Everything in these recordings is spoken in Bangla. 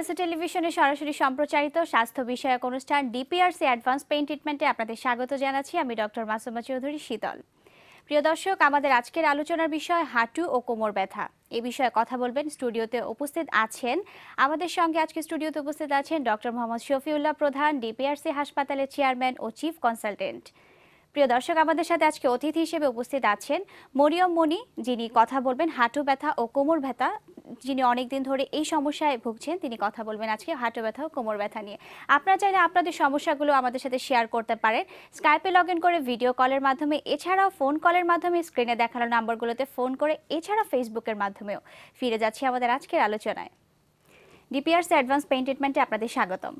এসএ টেলিভিশনে সরাসরি সম্প্রচারিত স্বাস্থ্য বিষয়ক অনুষ্ঠান ডিপিআরসি অ্যাডভান্স পেইন ট্রিটমেন্টে আপনাদের স্বাগত জানাচ্ছি আমি ডক্টর মাসুমা চৌধুরী শীতল প্রিয় দর্শক আমাদের আজকের আলোচনার বিষয় হাঁটু ও কোমর ব্যথা এ বিষয়ে কথা বলবেন স্টুডিওতে উপস্থিত আছেন আমাদের সঙ্গে আজকে স্টুডিওতে উপস্থিত আছেন ডক্টর মোহাম্মদ শফিউল্লাহ প্রধান ডিপিআরসি হাসপাতালের চেয়ারম্যান ও চিফ কনসালটেন্ট প্রিয় দর্শক আমাদের সাথে আজকে অতিথি হিসেবে উপস্থিত আছেন মরিয়ম মনি যিনি কথা বলবেন হাঁটু ব্যথা ও কোমর ব্যথা যিনি অনেকদিন ধরে এই সমস্যায় ভুগছেন তিনি কথা বলবেন আজকে হাঁটু ব্যথা ও কোমর ব্যথা নিয়ে আপনারা চাইলে আপনাদের সমস্যাগুলো আমাদের সাথে শেয়ার করতে পারেন স্কাইপে লগ ইন করে ভিডিও কলের মাধ্যমে এছাড়াও ফোন কলের মাধ্যমে স্ক্রিনে দেখানো নাম্বারগুলোতে ফোন করে এছাড়া ফেসবুকের মাধ্যমেও ফিরে যাচ্ছি আমাদের আজকের আলোচনায় ডিপিআরসি অ্যাডভান্স পেইন্ট ট্রিটমেন্টে আপনাদের স্বাগতম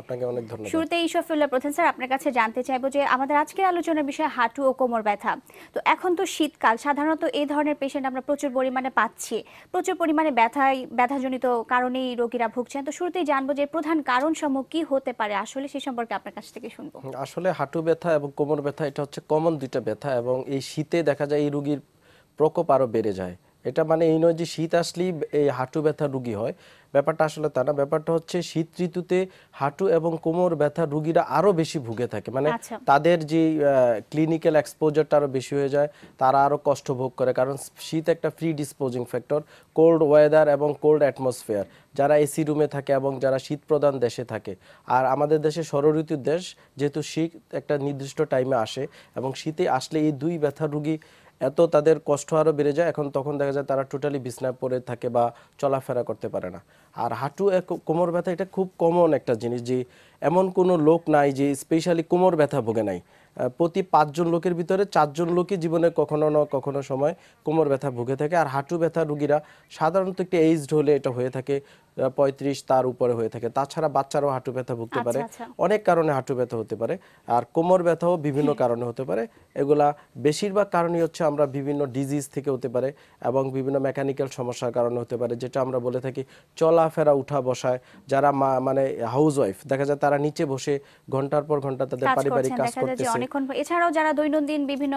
আপনাকে অনেক ধন্যবাদ শুরুতে ইশফুল্লাহ প্রধান স্যার আপনার কাছে জানতে চাইবো যে আমাদের আজকের আলোচনার বিষয় হাঁটু ও কোমর ব্যথা তো এখন তো শীতকাল সাধারণত এই ধরনের পেশেন্ট আমরা প্রচুর পরিমাণে পাচ্ছি প্রচুর পরিমাণে ব্যথায় ব্যথাজনিত কারণে রোগীরা ভুগছেন তো শুরুতেই জানবো যে প্রধান কারণ সমূহ কি হতে পারে আসলে সে সম্পর্কে আপনার কাছ থেকে শুনবো আসলে হাঁটু ব্যথা এবং কোমর ব্যথা এটা হচ্ছে কমন দুইটা ব্যথা এবং এই শীতে দেখা যায় এই রোগীর প্রকোপ আরও বেড়ে যায় এটা মানে এই নয় যে শীত আসলেই এই হাঁটু ব্যথা রুগী হয় ব্যাপারটা আসলে তা না ব্যাপারটা হচ্ছে শীত ঋতুতে হাঁটু এবং কোমর ব্যথা রুগীরা আরো বেশি ভুগে থাকে মানে আচ্ছা। তাদের যে ক্লিনিক্যাল এক্সপোজারটা আরো বেশি হয়ে যায় তারা আরো কষ্ট ভোগ করে কারণ শীত একটা predisposing factor cold weather এবং কোল্ড অ্যাটমসফিয়ার যারা এসি রুমে থাকে এবং যারা শীত প্রধান দেশে থাকে আর আমাদের দেশে ষড়ঋতুর দেশ যেহেতু শীত একটা নির্দিষ্ট টাইমে আসে এবং শীতে আসলে এই দুই ব্যথা রুগী এত তাদের কষ্ট আরও বেড়ে যায় এখন তখন দেখা যায় তারা টোটালি বিছনায় পড়ে থাকে বা চলাফেরা করতে পারে না আর হাঁটু কোমর ব্যথা এটা খুব কমন একটা জিনিস যে এমন কোনো লোক নাই যে স্পেশালি কোমর ব্যথা ভোগে নাই প্রতি পাঁচজন লোকের ভিতরে চারজন লোকই জীবনে কখনো না কখনো সময় কোমর ব্যথা ভুগে থাকে আর হাঁটু ব্যথা রুগীরা সাধারণত একটি এইজড হলে এটা হয়ে থাকে পঁয়ত্রিশ তার উপরে হয়ে থাকে তাছাড়া বাচ্চারাও হাঁটু ব্যথা ভুগতে আচ্ছা, পারে আচ্ছা। অনেক কারণে হাঁটু ব্যথা হতে পারে আর কোমর ব্যথাও বিভিন্ন হ্যাঁ। কারণে হতে পারে এগুলা বেশিরভাগ কারণই হচ্ছে আমরা বিভিন্ন ডিজিজ থেকে হতে পারে এবং বিভিন্ন মেকানিক্যাল সমস্যার কারণে হতে পারে যেটা আমরা বলে থাকি চলাফেরা উঠা বসায় যারা মানে হাউস ওয়াইফ দেখা যায় তারা নিচে বসে ঘন্টার পর ঘন্টা তাদের পারিবারিক কাজ করতে এছাড়াও যারা দৈনন্দিন বিভিন্ন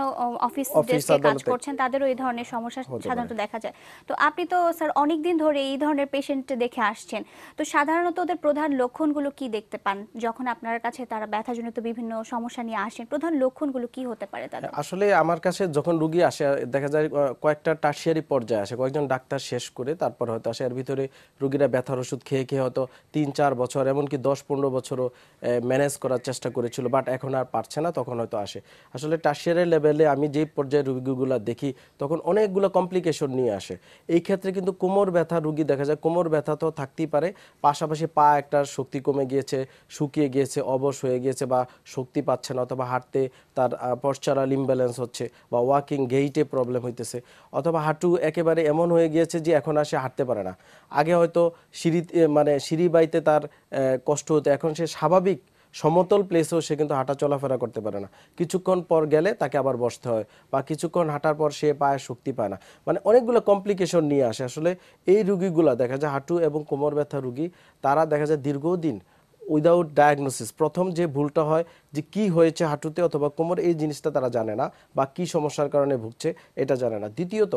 অফিস ডেস্কে কাজ করছেন তাদেরও এই ধরনের সমস্যা সাধারণত দেখা যায় তো আপনি তো স্যার অনেকদিন ধরে এই ধরনের পেশেন্ট দেখে আসছেন তো সাধারণত ওদের প্রধান লক্ষণগুলো কি দেখতে পান যখন আপনার কাছে তারা ব্যথাজনিত বিভিন্ন সমস্যা নিয়ে আসেন প্রধান লক্ষণগুলো কি হতে পারে তাদের হ্যাঁ, আসলে আমার কাছে যখন রুগী আসে দেখা যায় কয়েকটা টার্সিয়ারি পর্যায়ে আসে কয়েকজন ডাক্তার শেষ করে তারপর হয়তো আসে এর ভিতরে রুগীরা ব্যথার ওষুধ খেয়ে খেয়ে হয়তো তিন চার বছর এমনকি দশ পনেরো বছরও ম্যানেজ করার চেষ্টা করেছিল বাট এখন আর পারছে না তখন হয়তো আসে আসলে টার্সিয়ারি লেভেলে আমি যে পর্যায়ে রুগীগুলো দেখি তখন অনেকগুলো কমপ্লিকেশন নিয়ে আসে এই ক্ষেত্রে কিন্তু কোমর ব্যথা রুগী দেখা যায় কোমর ব্যথা তো থাকতেই পারে পাশাপাশি পা একটার শক্তি কমে গিয়েছে শুকিয়ে গিয়েছে অবস হয়ে গিয়েছে বা শক্তি পাচ্ছে না অথবা হাঁটতে তার পশ্চারাল ইমব্যালেন্স হচ্ছে বা ওয়াকিং গেইটে প্রবলেম হইতেছে অথবা হাঁটু একেবারে এমন হয়ে গিয়েছে যে এখন আর সে হাঁটতে পারে না আগে হয়তো সিঁড়ি মানে সিঁড়ি বাইতে তার কষ্ট হতো এখন সে স্বাভাবিক সমতল প্লেসেও সে কিন্তু হাঁটা চলাফেরা করতে পারে না কিছুক্ষণ পর গেলে তাকে আবার বসতে হয় বা কিছুক্ষণ হাঁটার পর সে পায়ে শক্তি পায় না মানে অনেকগুলো কমপ্লিকেশন নিয়ে আসে আসলে এই রুগীগুলা দেখা যায় হাঁটু এবং কোমর ব্যথা রুগী তারা দেখা যায় দীর্ঘদিন উইদাউট ডায়াগনোসিস প্রথম যে ভুলটা হয় যে কি হয়েছে হাঁটুতে অথবা কোমর এই জিনিসটা তারা জানে না বা কি সমস্যার কারণে ভুগছে এটা জানে না দ্বিতীয়ত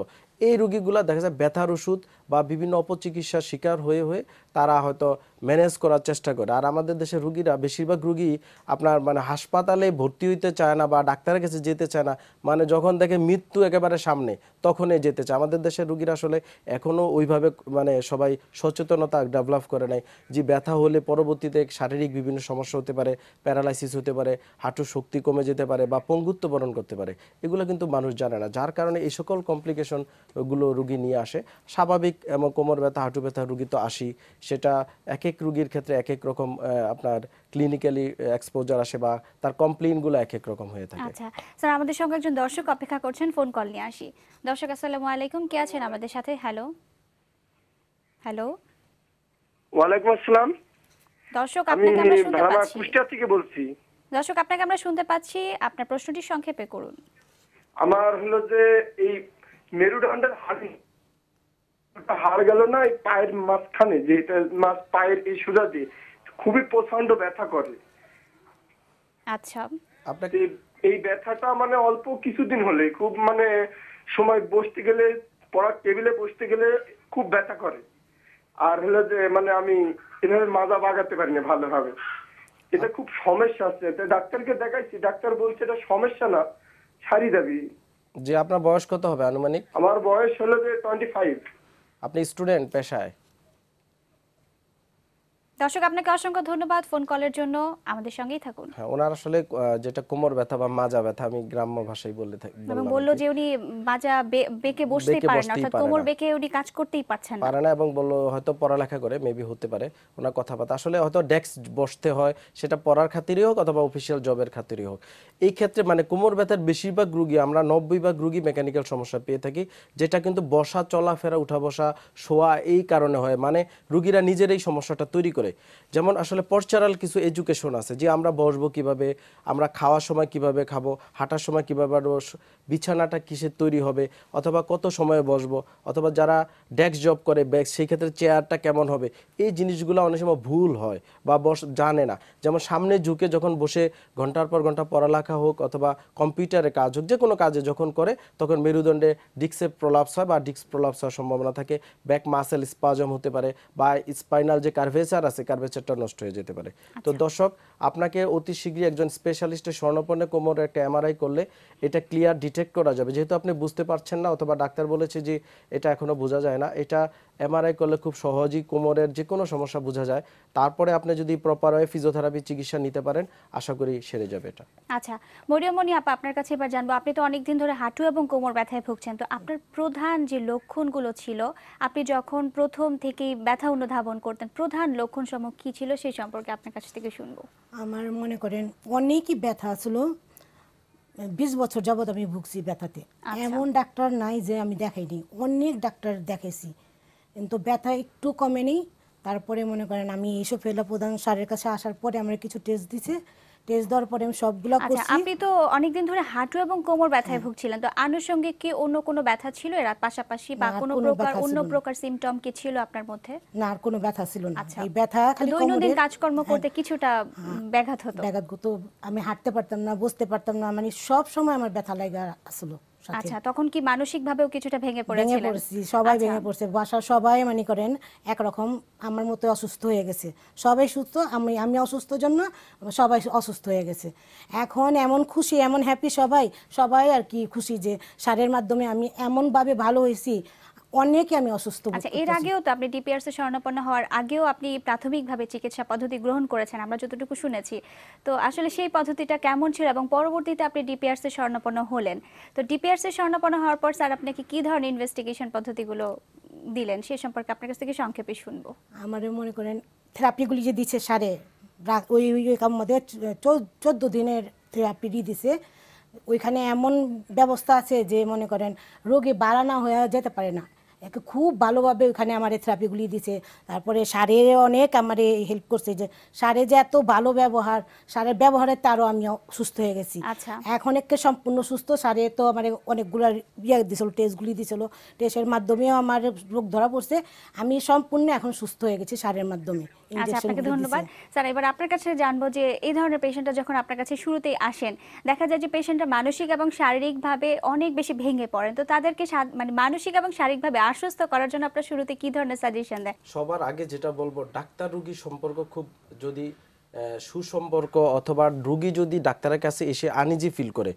এই রুগীগুলো দেখা যায় ব্যথার ওষুধ বা বিভিন্ন অপচিকিৎসার শিকার হয়ে হয়ে তারা হয়তো ম্যানেজ করার চেষ্টা করে আর আমাদের দেশের রুগীরা বেশিরভাগ রুগী আপনার মানে হাসপাতালে ভর্তি হইতে চায় না বা ডাক্তারের কাছে যেতে চায় না মানে যখন দেখে মৃত্যু একেবারে সামনে তখনই যেতে চায় আমাদের দেশের রুগীরা আসলে এখনও ওইভাবে মানে সবাই সচেতনতা ডেভেলপ করে নাই যে ব্যথা হলে পরবর্তীতে শারীরিক বিভিন্ন সমস্যা হতে পারে প্যারালাইসিস হতে পারে পারে হাঁটুর শক্তি কমে যেতে পারে বা পঙ্গুত্ব বরণ করতে পারে এগুলো কিন্তু মানুষ জানে না যার কারণে এই সকল কমপ্লিকেশনগুলো রুগী নিয়ে আসে স্বাভাবিক এবং কোমর ব্যথা হাঁটু ব্যথা রুগী তো আসি সেটা এক এক রুগীর ক্ষেত্রে এক এক রকম আপনার ক্লিনিক্যালি এক্সপোজার আসে বা তার কমপ্লেনগুলো এক এক রকম হয়ে থাকে আচ্ছা স্যার আমাদের সঙ্গে একজন দর্শক অপেক্ষা করছেন ফোন কল নিয়ে আসি দর্শক আসসালামু আলাইকুম কে আছেন আমাদের সাথে হ্যালো হ্যালো ওয়ালাইকুম আসসালাম দর্শক আপনি কেমন শুনতে পাচ্ছি আমি কুষ্টিয়া থেকে বলছি দর্শক আপনাকে আমরা শুনতে পাচ্ছি আপনার প্রশ্নটি সংক্ষেপে করুন আমার হলো যে এই মেরুদণ্ডের হাড়ি হাড় গেল না এই পায়ের মাঝখানে যে এটা মাছ পায়ের এই সুজা দিয়ে খুবই প্রচন্ড ব্যথা করে আচ্ছা আপনাকে এই ব্যথাটা মানে অল্প কিছুদিন হলে খুব মানে সময় বসতে গেলে পড়ার টেবিলে বসতে গেলে খুব ব্যথা করে আর হলো যে মানে আমি এভাবে মাজা বাগাতে পারি না ভালোভাবে এটা খুব সমস্যা আছে ডাক্তারকে দেখাইছি ডাক্তার বলছে এটা সমস্যা না ছাড়ি দাবি যে আপনার বয়স কত হবে আনুমানিক আমার বয়স হলো যে টোয়েন্টি ফাইভ আপনি স্টুডেন্ট পেশায় দর্শক আপনাকে অসংখ্য ধন্যবাদ ফোন কলের জন্য আমাদের সঙ্গেই থাকুন হ্যাঁ ওনার আসলে যেটা কোমর ব্যথা বা মাজা ব্যথা আমি গ্রাম্য ভাষায় বললে থাকি এবং বলল যে উনি মাজা বেঁকে বসতেই পারেন অর্থাৎ কোমর বেঁকে উনি কাজ করতেই পারছেন না পারে না এবং বলল হয়তো পড়ালেখা করে মেবি হতে পারে ওনার কথাবার্তা আসলে হয়তো ডেস্ক বসতে হয় সেটা পড়ার খাতিরই হোক অথবা অফিসিয়াল জবের খাতিরই হোক এই ক্ষেত্রে মানে কোমর ব্যথার বেশিরভাগ রুগী আমরা নব্বই ভাগ রুগী মেকানিক্যাল সমস্যা পেয়ে থাকি যেটা কিন্তু বসা চলাফেরা উঠা বসা শোয়া এই কারণে হয় মানে রুগীরা নিজের এই সমস্যাটা তৈরি করে করে যেমন আসলে পর্চারাল কিছু এডুকেশন আছে যে আমরা বসবো কিভাবে আমরা খাওয়ার সময় কিভাবে খাবো হাঁটার সময় কিভাবে বিছানাটা কিসের তৈরি হবে অথবা কত সময়ে বসবো অথবা যারা ডেস্ক জব করে ব্যাগ সেই ক্ষেত্রে চেয়ারটা কেমন হবে এই জিনিসগুলো অনেক সময় ভুল হয় বা বস জানে না যেমন সামনে ঝুঁকে যখন বসে ঘন্টার পর ঘন্টা পড়ালেখা হোক অথবা কম্পিউটারে কাজ হোক যে কোনো কাজে যখন করে তখন মেরুদণ্ডে ডিস্কের প্রলাপস হয় বা ডিস্ক প্রলাপস হওয়ার সম্ভাবনা থাকে ব্যাক মাসেল স্পাজম হতে পারে বা স্পাইনাল যে কার্ভেচার আছে কার্ভেচারটা নষ্ট হয়ে যেতে পারে তো আচ্ছা। দর্শক আপনাকে অতি শীঘ্রই একজন স্পেশালিস্টের স্বর্ণপর্ণ কোমরে একটা এমআরআই করলে এটা ক্লিয়ার ডিটেক্ট করা যাবে যেহেতু আপনি বুঝতে পারছেন না অথবা ডাক্তার বলেছে যে এটা এখনো বোঝা যায় না এটা এমআরআই করলে খুব সহজেই কোমরের যে কোনো সমস্যা বোঝা যায় তারপরে আপনি যদি প্রপার ওয়ে ফিজিওথেরাপি চিকিৎসা নিতে পারেন আশা করি সেরে যাবে এটা আচ্ছা মরিয়মনি আপা আপনার কাছে এবার জানবো আপনি তো অনেকদিন ধরে হাঁটু এবং কোমর ব্যথায় ভুগছেন তো আপনার প্রধান যে লক্ষণগুলো ছিল আপনি যখন প্রথম থেকেই ব্যথা অনুধাবন করতেন প্রধান লক্ষণ সমূহ কী ছিল সেই সম্পর্কে আপনার কাছ থেকে শুনবো আমার মনে করেন অনেকই ব্যথা ছিল বিশ বছর যাবৎ আমি ভুগছি ব্যথাতে আচ্ছা। এমন ডাক্তার নাই যে আমি দেখাইনি অনেক ডাক্তার দেখেছি কিন্তু ব্যথা একটু কমে কমেনি তারপরে মনে করেন আমি এইসব ফেলা প্রধান সারের কাছে আসার পরে আমার কিছু টেস্ট দিছে টেস্ট দেওয়ার পরে আমি সবগুলো আচ্ছা, করছি আপনি তো অনেকদিন ধরে হাঁটু এবং কোমর ব্যথায় হ্যাঁ। ভুগছিলেন তো আনুষঙ্গিক কি অন্য কোনো ব্যথা ছিল এর পাশাপাশি বা কোনো প্রকার অন্য প্রকার সিমটম কি ছিল আপনার মধ্যে না আর কোনো ব্যথা ছিল না আচ্ছা। এই ব্যথা খালি কোমরে দৈনন্দিন কাজকর্ম হ্যাঁ। করতে কিছুটা হ্যাঁ। ব্যাঘাত হতো ব্যাঘাত আমি হাঁটতে পারতাম না বসতে পারতাম না মানে সব সময় আমার ব্যথা লাগা আসলো আচ্ছা তখন কি মানসিক ভাবেও কিছুটা ভেঙে পড়েছিলেন আচ্ছা। ভেঙে পড়ছি সবাই ভেঙে পড়ছে বাসা সবাই মানে করেন একরকম আমার মতো অসুস্থ হয়ে গেছে সবাই সুস্থ আমি আমি অসুস্থ জন্য সবাই অসুস্থ হয়ে গেছে এখন এমন খুশি এমন হ্যাপি সবাই সবাই আর কি খুশি যে সারের মাধ্যমে আমি এমনভাবে ভালো হয়েছি অনেকে আমি অসুস্থ আচ্ছা এর আগেও তো আপনি ডিপিআরসি শরণাপন্ন হওয়ার আগেও আপনি প্রাথমিকভাবে চিকিৎসা পদ্ধতি গ্রহণ করেছেন আমরা যতটুকু শুনেছি তো আসলে সেই পদ্ধতিটা কেমন ছিল এবং পরবর্তীতে আপনি ডিপিআরসি শরণাপন্ন হলেন তো ডিপিআরসি শরণাপন্ন হওয়ার পর স্যার আপনাকে কি ধরনের ইনভেস্টিগেশন পদ্ধতিগুলো দিলেন সে সম্পর্কে আপনার কাছ থেকে সংক্ষেপে শুনবো আমারও মনে করেন থেরাপিগুলি যে দিচ্ছে সারে ওই ওই মধ্যে চোদ্দ দিনের থেরাপি দিছে ওইখানে এমন ব্যবস্থা আছে যে মনে করেন রোগী বাড়ানো হয়ে যেতে পারে না একে খুব ভালোভাবে ওখানে আমার থেরাপিগুলি দিছে তারপরে সারে অনেক আমার হেল্প করছে যে সারে যে এত ভালো ব্যবহার সারের ব্যবহারে তারও আমি সুস্থ হয়ে গেছি আচ্ছা। এখন একে সম্পূর্ণ সুস্থ সারে তো আমার অনেকগুলো ইয়ে দিছিল টেস্টগুলি দিছিল টেস্টের মাধ্যমেও আমার রোগ ধরা পড়ছে আমি সম্পূর্ণ এখন সুস্থ হয়ে গেছি সারের মাধ্যমে আচ্ছা আপনাকে ধন্যবাদ স্যার এবার আপনার কাছে জানবো যে এই ধরনের পেশেন্টটা যখন আপনার কাছে শুরুতেই আসেন দেখা যায় যে পেশেন্টরা মানসিক এবং শারীরিকভাবে অনেক বেশি ভেঙে পড়েন তো তাদেরকে মানে মানসিক এবং শারীরিকভাবে আশ্বস্ত করার জন্য আপনার শুরুতে কি ধরনের সাজেশন দেন সবার আগে যেটা বলবো ডাক্তার রুগী সম্পর্ক খুব যদি সুসম্পর্ক অথবা রুগী যদি ডাক্তারের কাছে এসে আনিজি ফিল করে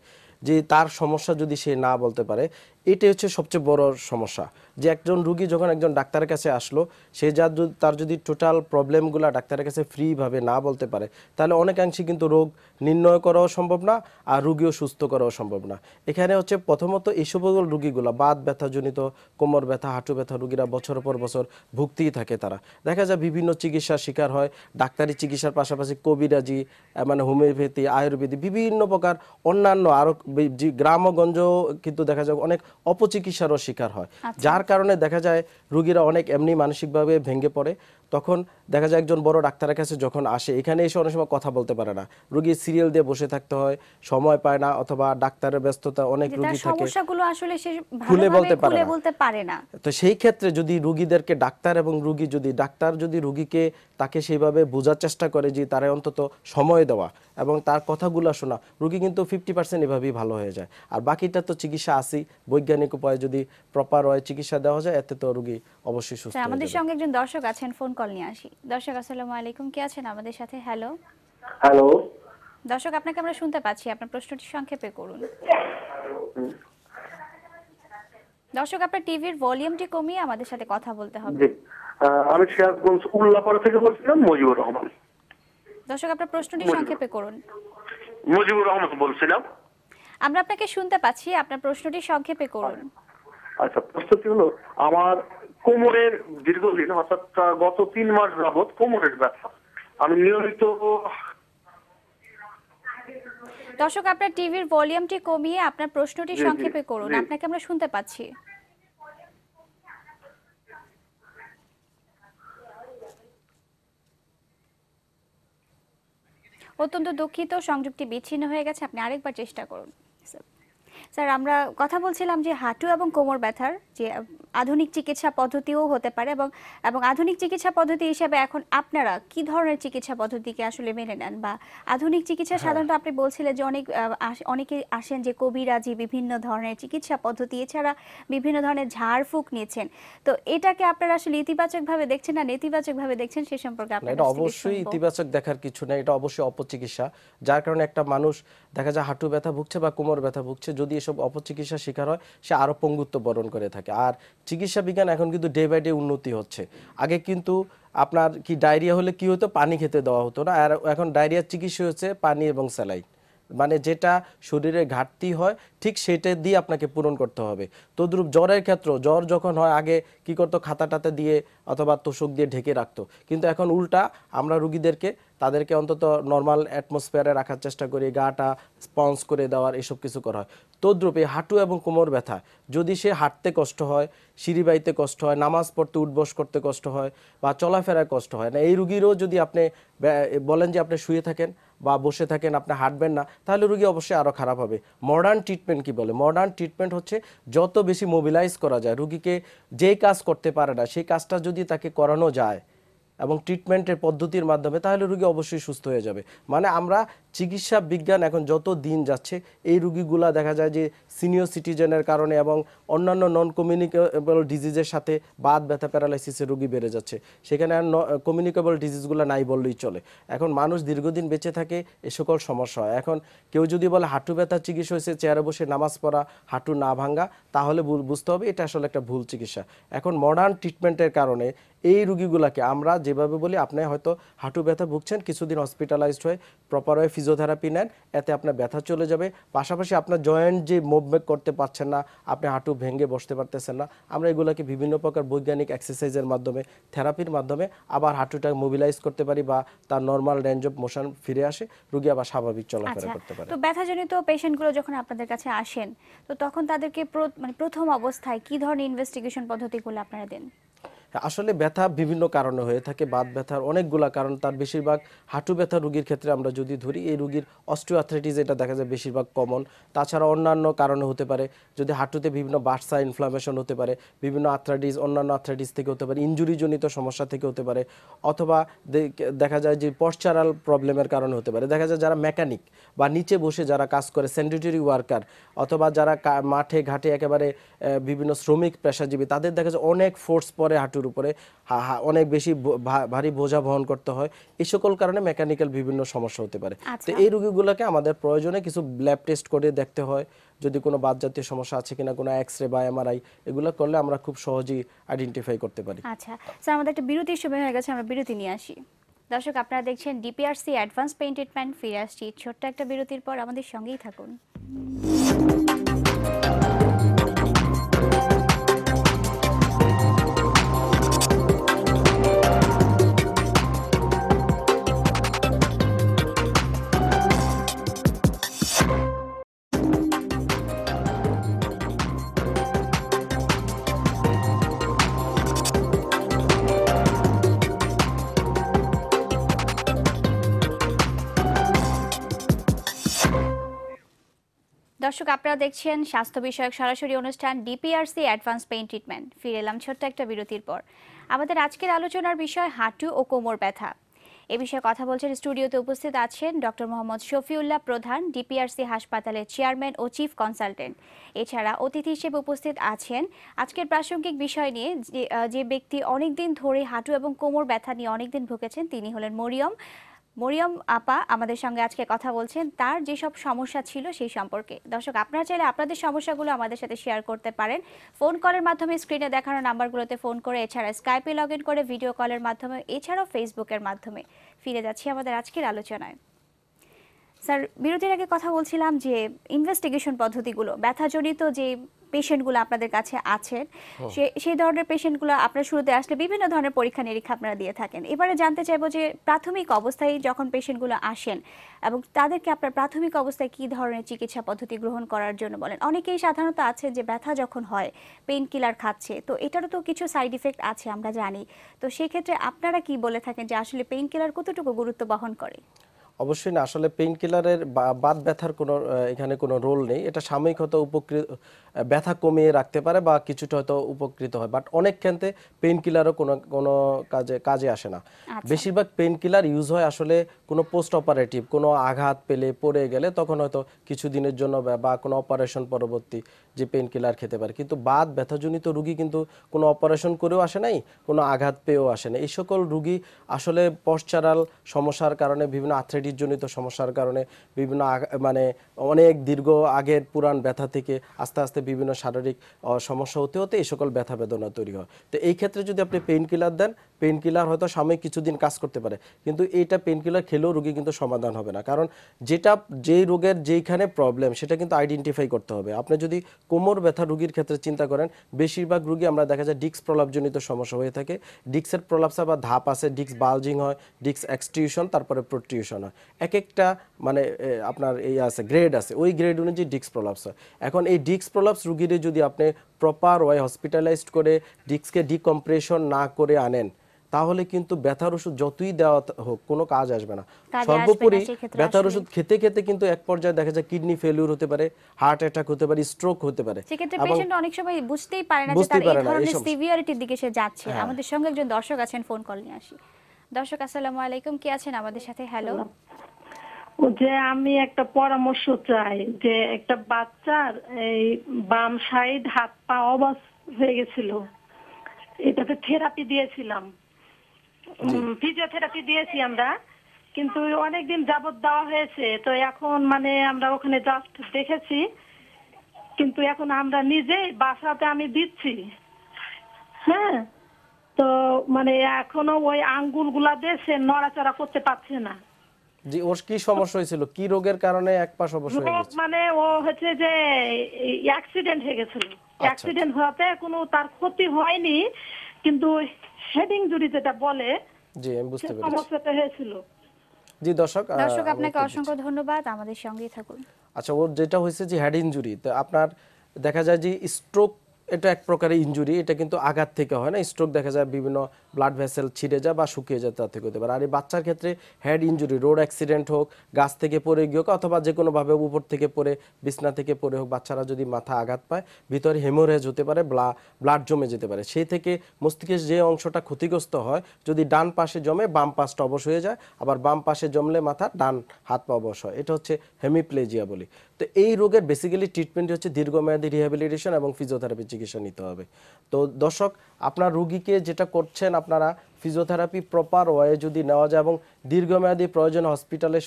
যে তার সমস্যা যদি সে না বলতে পারে এটাই হচ্ছে সবচেয়ে বড় সমস্যা যে একজন রুগী যখন একজন ডাক্তারের কাছে আসলো সে যা তার যদি টোটাল প্রবলেমগুলো ডাক্তারের কাছে ফ্রিভাবে না বলতে পারে তাহলে অনেকাংশে কিন্তু রোগ নির্ণয় করাও সম্ভব না আর রুগীও সুস্থ করাও সম্ভব না এখানে হচ্ছে প্রথমত এই সকল রুগীগুলো বাত ব্যথাজনিত কোমর ব্যথা হাঁটু ব্যথা রুগীরা বছর পর বছর ভুগতেই থাকে তারা দেখা যায় বিভিন্ন চিকিৎসার শিকার হয় ডাক্তারি চিকিৎসার পাশাপাশি কবিরাজি মানে হোমিওপ্যাথি আয়ুর্বেদি বিভিন্ন প্রকার অন্যান্য আরও গ্রামগঞ্জ কিন্তু দেখা যায় অনেক অপচিকিৎসারও শিকার হয় আচ্ছা। যার কারণে দেখা যায় রুগীরা অনেক এমনি মানসিকভাবে ভেঙে পড়ে তখন দেখা যায় একজন বড় ডাক্তারের কাছে যখন আসে এখানে এসে অনেক সময় কথা বলতে পারে না রুগী সিরিয়াল দিয়ে বসে থাকতে হয় সময় পায় না অথবা ডাক্তারের ব্যস্ততা অনেক রুগী থাকে সমস্যাগুলো আসলে সে খুলে বলতে পারে না তো সেই ক্ষেত্রে যদি রুগীদেরকে ডাক্তার এবং রুগী যদি ডাক্তার যদি রুগীকে তাকে সেইভাবে বোঝার চেষ্টা করে যে তারা অন্তত সময় দেওয়া এবং তার কথাগুলো শোনা রুগী কিন্তু ফিফটি পার্সেন্ট এভাবেই ভালো হয়ে যায় আর বাকিটা তো চিকিৎসা আসি বৈজ্ঞানিক উপায়ে যদি প্রপার হয় চিকিৎসা দেওয়া যায় এতে তো রুগী অবশ্যই সুস্থ আমাদের সঙ্গে একজন দর্শক আছেন ফোন কল নিয়ে আসি দর্শক আসসালামু আলাইকুম কে আছেন আমাদের সাথে হ্যালো হ্যালো দর্শক আপনাকে আমরা শুনতে পাচ্ছি আপনার প্রশ্নটি সংক্ষেপে করুন দর্শক আপনার টিভির ভলিউমটি কমিয়ে আমাদের সাথে কথা বলতে হবে আমি সিরাজগঞ্জ উল্লাপাড়া থেকে বলছিলাম মজিবুর রহমান দর্শক আপনার প্রশ্নটি সংক্ষেপে করুন মজিবুর রহমান বলছিলাম আমরা আপনাকে শুনতে পাচ্ছি আপনার প্রশ্নটি সংক্ষেপে করুন আচ্ছা প্রশ্নটি হলো আমার কোমরের দীর্ঘদিন অর্থাৎ গত তিন মাস যাবৎ কোমরের ব্যথা আমি নিয়মিত দর্শক আপনার টিভির ভলিউমটি কমিয়ে আপনার প্রশ্নটি সংক্ষেপে করুন আপনাকে আমরা শুনতে পাচ্ছি অত্যন্ত দুঃখিত সংযোগটি বিচ্ছিন্ন হয়ে গেছে আপনি আরেকবার চেষ্টা করুন স্যার আমরা কথা বলছিলাম যে হাঁটু এবং কোমর ব্যথার যে আধুনিক চিকিৎসা পদ্ধতিও হতে পারে এবং এবং আধুনিক চিকিৎসা পদ্ধতি হিসেবে এখন আপনারা কি ধরনের চিকিৎসা পদ্ধতিকে আসলে মেনে নেন বা আধুনিক চিকিৎসা হ্যাঁ। সাধারণত আপনি বলছিলেন যে অনেক অনেকে আসেন যে কবিরাজি বিভিন্ন ধরনের চিকিৎসা পদ্ধতি এছাড়া বিভিন্ন ধরনের ঝাড়ফুঁক নিয়েছেন তো এটাকে আপনারা আসলে ইতিবাচকভাবে দেখছেন না নেতিবাচকভাবে দেখছেন সে সম্পর্কে এটা অবশ্যই ইতিবাচক দেখার কিছু নেই এটা অবশ্যই অপচিকিৎসা যার কারণে একটা মানুষ দেখা যায় হাঁটু ব্যথা ভুগছে বা কোমর ব্যথা ভুগছে যদি এসব অপচিকিৎসার শিকার হয় সে আরও পঙ্গুত্ব বরণ করে থাকে আর চিকিৎসা বিজ্ঞান এখন কিন্তু ডে বাই ডে উন্নতি হচ্ছে আগে কিন্তু আপনার কি ডায়রিয়া হলে কি হতো পানি খেতে দেওয়া হতো না আর এখন ডায়রিয়ার চিকিৎসা হচ্ছে পানি এবং স্যালাইন মানে যেটা শরীরে ঘাটতি হয় ঠিক সেটা দিয়ে আপনাকে পূরণ করতে হবে তদ্রুপ জ্বরের ক্ষেত্র জ্বর যখন হয় আগে কি করতো খাতাটাতে দিয়ে অথবা তোষক দিয়ে ঢেকে রাখতো কিন্তু এখন উল্টা আমরা রুগীদেরকে তাদেরকে অন্তত নর্মাল অ্যাটমসফিয়ারে রাখার চেষ্টা করি গাটা স্পঞ্জ করে দেওয়ার এসব কিছু করা হয় এই হাঁটু এবং কোমর ব্যথা যদি সে হাঁটতে কষ্ট হয় সিঁড়ি বাইতে কষ্ট হয় নামাজ পড়তে উঠবস করতে কষ্ট হয় বা চলাফেরায় কষ্ট হয় না এই রুগীরও যদি আপনি বলেন যে আপনি শুয়ে থাকেন বা বসে থাকেন আপনি হাঁটবেন না তাহলে রুগী অবশ্যই আরও খারাপ হবে মডার্ন ট্রিটমেন্ট কি বলে মডার্ন ট্রিটমেন্ট হচ্ছে যত বেশি মোবিলাইজ করা যায় রুগীকে যেই কাজ করতে পারে না সেই কাজটা যদি তাকে করানো যায় এবং ট্রিটমেন্টের পদ্ধতির মাধ্যমে তাহলে রুগী অবশ্যই সুস্থ হয়ে যাবে মানে আমরা চিকিৎসা বিজ্ঞান এখন যত দিন যাচ্ছে এই রুগীগুলা দেখা যায় যে সিনিয়র সিটিজেনের কারণে এবং অন্যান্য নন কমিউনিকেবল ডিজিজের সাথে বাদ ব্যথা প্যারালাইসিসের রুগী বেড়ে যাচ্ছে সেখানে আর কমিউনিকেবল ডিজিজগুলো নাই বললেই চলে এখন মানুষ দীর্ঘদিন বেঁচে থাকে এ সকল সমস্যা হয় এখন কেউ যদি বলে হাঁটু ব্যথা চিকিৎসা হয়েছে চেয়ারে বসে নামাজ পড়া হাঁটু না ভাঙ্গা তাহলে বুঝতে হবে এটা আসলে একটা ভুল চিকিৎসা এখন মডার্ন ট্রিটমেন্টের কারণে এই রুগীগুলাকে আমরা যেভাবে বলি আপনি হয়তো হাঁটু ব্যথা ভুগছেন কিছুদিন হসপিটালাইজড হয়ে প্রপারভাবে ফিজিওথেরাপি নেন এতে আপনার ব্যথা চলে যাবে পাশাপাশি আপনার জয়েন্ট যে মুভমেন্ট করতে পারছেন না আপনি হাঁটু ভেঙে বসতে পারতেছেন না আমরা এগুলোকে বিভিন্ন প্রকার বৈজ্ঞানিক এক্সারসাইজের মাধ্যমে থেরাপির মাধ্যমে আবার হাঁটুটা মোবিলাইজ করতে পারি বা তার নর্মাল রেঞ্জ অফ মোশন ফিরে আসে রোগী আবার স্বাভাবিক চলাফেরা আচ্ছা, করতে পারে তো ব্যথাজনিত পেশেন্টগুলো যখন আপনাদের কাছে আসেন তো তখন তাদেরকে মানে প্রথম অবস্থায় কি ধরনের ইনভেস্টিগেশন পদ্ধতিগুলো আপনারা দেন আসলে ব্যথা বিভিন্ন কারণে হয়ে থাকে বাত ব্যথার অনেকগুলা কারণ তার বেশিরভাগ হাঁটু ব্যথা রোগীর ক্ষেত্রে আমরা যদি ধরি এই রোগীর অস্ট্রিওআথ্রাইটিস এটা দেখা যায় বেশিরভাগ কমন তাছাড়া অন্যান্য কারণে হতে পারে যদি হাঁটুতে বিভিন্ন বার্সা ইনফ্লামেশন হতে পারে বিভিন্ন আথ্রাইটিস অন্যান্য আথ্রাইটিস থেকে হতে পারে ইঞ্জুরিজনিত সমস্যা থেকে হতে পারে অথবা দেখা যায় যে পশ্চারাল প্রবলেমের কারণে হতে পারে দেখা যায় যারা মেকানিক বা নিচে বসে যারা কাজ করে স্যানিটারি ওয়ার্কার অথবা যারা মাঠে ঘাটে একেবারে বিভিন্ন শ্রমিক পেশাজীবী তাদের দেখা যায় অনেক ফোর্স পরে হাঁটু হাঁটুর উপরে অনেক বেশি ভারী বোঝা বহন করতে হয় এই সকল কারণে মেকানিক্যাল বিভিন্ন সমস্যা হতে পারে আচ্ছা। তো এই রোগীগুলোকে আমাদের প্রয়োজনে কিছু ল্যাব টেস্ট করে দেখতে হয় যদি কোনো বাদ জাতীয় সমস্যা আছে কিনা কোনো এক্স রে বা এমআরআই এগুলো করলে আমরা খুব সহজেই আইডেন্টিফাই করতে পারি আচ্ছা স্যার আমাদের একটা বিরতির সময় হয়ে গেছে আমরা বিরতি নিয়ে আসি দর্শক আপনারা দেখছেন ডিপিআরসি অ্যাডভান্স পেইন্ট ট্রিটমেন্ট ফিরে আসছি ছোট্ট একটা বিরতির পর আমাদের সঙ্গেই থাকুন দর্শক আপনারা দেখছেন স্বাস্থ্য বিষয়ক সরাসরি অনুষ্ঠান ডিপিআরসি অ্যাডভান্স পেইন ট্রিটমেন্ট ফিরে এলাম ছোট্ট একটা বিরতির পর আমাদের আজকের আলোচনার বিষয় হাঁটু ও কোমর ব্যথা এ বিষয়ে কথা বলছেন স্টুডিওতে উপস্থিত আছেন ডক্টর মোহাম্মদ শফিউল্লাহ প্রধান ডিপিআরসি হাসপাতালের চেয়ারম্যান ও চিফ কনসালটেন্ট এছাড়া অতিথি হিসেবে উপস্থিত আছেন আজকের প্রাসঙ্গিক বিষয় নিয়ে যে ব্যক্তি অনেকদিন ধরে হাঁটু এবং কোমর ব্যথা নিয়ে অনেকদিন ভুগেছেন তিনি হলেন মরিয়ম মরিয়ম আপা আমাদের সঙ্গে আজকে কথা বলছেন তার যেসব সমস্যা ছিল সেই সম্পর্কে দর্শক আপনারা চাইলে আপনাদের সমস্যাগুলো আমাদের সাথে শেয়ার করতে পারেন ফোন কলের মাধ্যমে স্ক্রিনে দেখানো নাম্বারগুলোতে ফোন করে এছাড়া স্কাইপে লগ ইন করে ভিডিও কলের মাধ্যমে এছাড়াও ফেসবুকের মাধ্যমে ফিরে যাচ্ছি আমাদের আজকের আলোচনায় স্যার বিরতির আগে কথা বলছিলাম যে ইনভেস্টিগেশন পদ্ধতিগুলো ব্যথাজনিত যে পেশেন্টগুলো আপনাদের কাছে আছেন সেই ধরনের পেশেন্টগুলো আপনার শুরুতে আসলে বিভিন্ন ধরনের পরীক্ষা নিরীক্ষা আপনারা দিয়ে থাকেন এবারে জানতে চাইবো যে প্রাথমিক অবস্থায় যখন পেশেন্টগুলো আসেন এবং তাদেরকে আপনার প্রাথমিক অবস্থায় কি ধরনের চিকিৎসা পদ্ধতি গ্রহণ করার জন্য বলেন অনেকেই সাধারণত আছে যে ব্যথা যখন হয় পেইন কিলার খাচ্ছে তো এটারও তো কিছু সাইড ইফেক্ট আছে আমরা জানি তো সেক্ষেত্রে আপনারা কি বলে থাকেন যে আসলে পেইন কিলার কতটুকু গুরুত্ব বহন করে অবশ্যই না আসলে পেইন কিলারের বাদ ব্যথার কোনো এখানে কোনো রোল নেই এটা সাময়িক হয়তো উপকৃত ব্যথা কমিয়ে রাখতে পারে বা কিছুটা হয়তো উপকৃত হয় বাট অনেক ক্ষেত্রে পেইন কিলারও কোনো কোনো কাজে কাজে আসে না আচ্ছা। বেশিরভাগ পেইন কিলার ইউজ হয় আসলে কোনো পোস্ট অপারেটিভ কোনো আঘাত পেলে পড়ে গেলে তখন হয়তো কিছু দিনের জন্য বা কোনো অপারেশন পরবর্তী যে পেইন কিলার খেতে পারে কিন্তু বাদ ব্যথাজনিত রুগী কিন্তু কোনো অপারেশন করেও আসে নাই কোনো আঘাত পেয়েও আসে না এই সকল রুগী আসলে পশ্চারাল সমস্যার কারণে বিভিন্ন আথ্রেটি অ্যাসিডিটিজনিত সমস্যার কারণে বিভিন্ন মানে অনেক দীর্ঘ আগের পুরান ব্যথা থেকে আস্তে আস্তে বিভিন্ন শারীরিক সমস্যা হতে হতে এই সকল ব্যথা বেদনা তৈরি হয় তো এই ক্ষেত্রে যদি আপনি পেইন কিলার দেন পেইন কিলার হয়তো সাময়িক কিছুদিন কাজ করতে পারে কিন্তু এইটা পেইন কিলার খেলেও রোগী কিন্তু সমাধান হবে না কারণ যেটা যেই রোগের যেইখানে প্রবলেম সেটা কিন্তু আইডেন্টিফাই করতে হবে আপনি যদি কোমর ব্যথা রোগীর ক্ষেত্রে চিন্তা করেন বেশিরভাগ রোগী আমরা দেখা যায় ডিক্স প্রলাপজনিত সমস্যা হয়ে থাকে ডিক্সের প্রলাপসা বা ধাপ আছে ডিক্স বালজিং হয় ডিক্স এক্সটিউশন তারপরে প্রোটিউশন হয় এক একটা মানে আপনার এই আছে গ্রেড আছে ওই গ্রেড অনুযায়ী ডিক্স প্রলাপস হয় এখন এই ডিক্স প্রলাপস রুগীদের যদি আপনি প্রপার ওয়াই হসপিটালাইজড করে ডিক্সকে ডিকম্প্রেশন না করে আনেন তাহলে কিন্তু ব্যথার ওষুধ যতই দেওয়া হোক কোনো কাজ আসবে না সর্বোপরি ব্যথার ওষুধ খেতে খেতে কিন্তু এক পর্যায়ে দেখা যায় কিডনি ফেলিউর হতে পারে হার্ট অ্যাটাক হতে পারে স্ট্রোক হতে পারে সেক্ষেত্রে পেশেন্ট অনেক সময় বুঝতেই পারে না যে তার এই ধরনের সিভিয়ারিটির দিকে সে যাচ্ছে হ্যাঁ। আমাদের সঙ্গে একজন দর্শক আছেন ফোন কল নিয়ে আসি দর্শক আসসালামু আলাইকুম কে আছেন আমাদের সাথে হ্যালো যে আমি একটা পরামর্শ চাই যে একটা বাচ্চার এই বাম সাইড হাত পা অবাস হয়ে গেছিল এটাতে থেরাপি দিয়েছিলাম ফিজিওথেরাপি দিয়েছি আমরা কিন্তু অনেকদিন যাবত দেওয়া হয়েছে তো এখন মানে আমরা ওখানে জাস্ট দেখেছি কিন্তু এখন আমরা নিজেই বাসাতে আমি দিচ্ছি হ্যাঁ তো মানে এখনো ওই নড়াচড়া করতে না জি ওর কি সমস্যা হয়েছিল কি রোগের কারণে এক মানে ও হচ্ছে যে অ্যাক্সিডেন্ট হয়ে গেছিল অ্যাক্সিডেন্ট আচ্ছা। হওয়াতে কোনো তার ক্ষতি হয়নি কিন্তু হেডিং জুড়ি যেটা বলে জি আমি বুঝতে পেরেছি সমস্যাটা হয়েছিল জি দর্শক দর্শক আপনাকে অসংখ্য ধন্যবাদ আমাদের সঙ্গেই থাকুন আচ্ছা ওর যেটা হয়েছে যে হেড ইনজুরি তো আপনার দেখা যায় যে স্ট্রোক এটা এক প্রকারে ইঞ্জুরি এটা কিন্তু আঘাত থেকে হয় না স্ট্রোক দেখা যায় বিভিন্ন ব্লাড ভেসেল ছিঁড়ে যায় বা শুকিয়ে যায় তার থেকে হতে পারে আর এই বাচ্চার ক্ষেত্রে হেড ইঞ্জুরি রোড অ্যাক্সিডেন্ট হোক গাছ থেকে পড়ে গিয়ে হোক অথবা যে কোনোভাবে উপর থেকে পড়ে বিছনা থেকে পড়ে হোক বাচ্চারা যদি মাথা আঘাত পায় ভিতরে হেমোরেজ হতে পারে ব্লাড জমে যেতে পারে সেই থেকে মস্তিষ্কের যে অংশটা ক্ষতিগ্রস্ত হয় যদি ডান পাশে জমে বাম পাশটা অবশ হয়ে যায় আবার বাম পাশে জমলে মাথা ডান হাত পা অবশ হয় এটা হচ্ছে হেমিপ্লেজিয়া বলি তো এই রোগের বেসিক্যালি ট্রিটমেন্ট হচ্ছে দীর্ঘমেয়াদী রিহ্যাবিলিটেশন এবং ফিজিওথেরাপি চিকিৎসা নিতে হবে তো দর্শক আপনার রুগীকে যেটা করছেন আপনারা ফিজিওথেরাপি প্রপার ওয়ে যদি নেওয়া যায় এবং দীর্ঘমেয়াদী প্রয়োজন হসপিটালে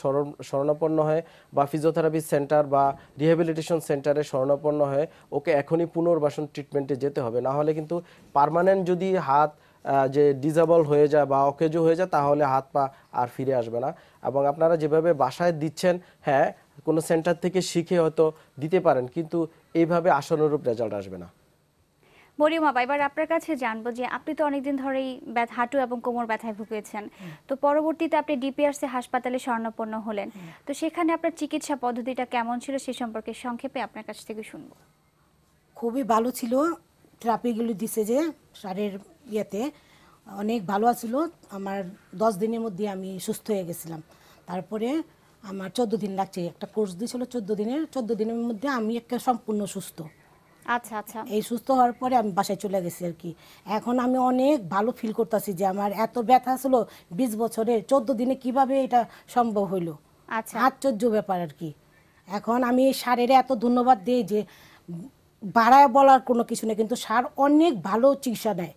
স্মরণাপন্ন হয় বা ফিজিওথেরাপি সেন্টার বা রিহ্যাবিলিটেশন সেন্টারে স্মরণাপন্ন হয়ে ওকে এখনই পুনর্বাসন ট্রিটমেন্টে যেতে হবে না হলে কিন্তু পারমানেন্ট যদি হাত যে ডিজেবল হয়ে যায় বা অকেজো হয়ে যায় তাহলে হাত পা আর ফিরে আসবে না এবং আপনারা যেভাবে বাসায় দিচ্ছেন হ্যাঁ কোনো সেন্টার থেকে শিখে হয়তো দিতে পারেন কিন্তু এইভাবে আশানুরূপ রেজাল্ট আসবে না মরিয়মা এবার আপনার কাছে জানবো যে আপনি তো অনেকদিন ধরেই ব্যথা হাঁটু এবং কোমর ব্যথায় ভুগেছেন তো পরবর্তীতে আপনি ডিপিআরসি হাসপাতালে শরণাপন্ন হলেন তো সেখানে আপনার চিকিৎসা পদ্ধতিটা কেমন ছিল সে সম্পর্কে সংক্ষেপে আপনার কাছ থেকে শুনবো খুবই ভালো ছিল থেরাপিগুলো দিছে যে সারের ইয়েতে অনেক ভালো আছিল আমার দশ দিনের মধ্যে আমি সুস্থ হয়ে গেছিলাম তারপরে আমার চোদ্দ দিন লাগছে একটা কোর্স দিয়েছিল চোদ্দ দিনের চোদ্দ দিনের মধ্যে আমি একটা সম্পূর্ণ সুস্থ আচ্ছা আচ্ছা এই সুস্থ হওয়ার পরে আমি বাসায় চলে গেছি আর কি এখন আমি অনেক ভালো ফিল করতেছি যে আমার এত ব্যথা ছিল বিশ বছরে চোদ্দ দিনে কিভাবে এটা সম্ভব হইলো আচ্ছা আশ্চর্য ব্যাপার আর কি এখন আমি এই সারের এত ধন্যবাদ দিই যে বাড়ায় বলার কোনো কিছু নেই কিন্তু সার অনেক ভালো চিকিৎসা দেয়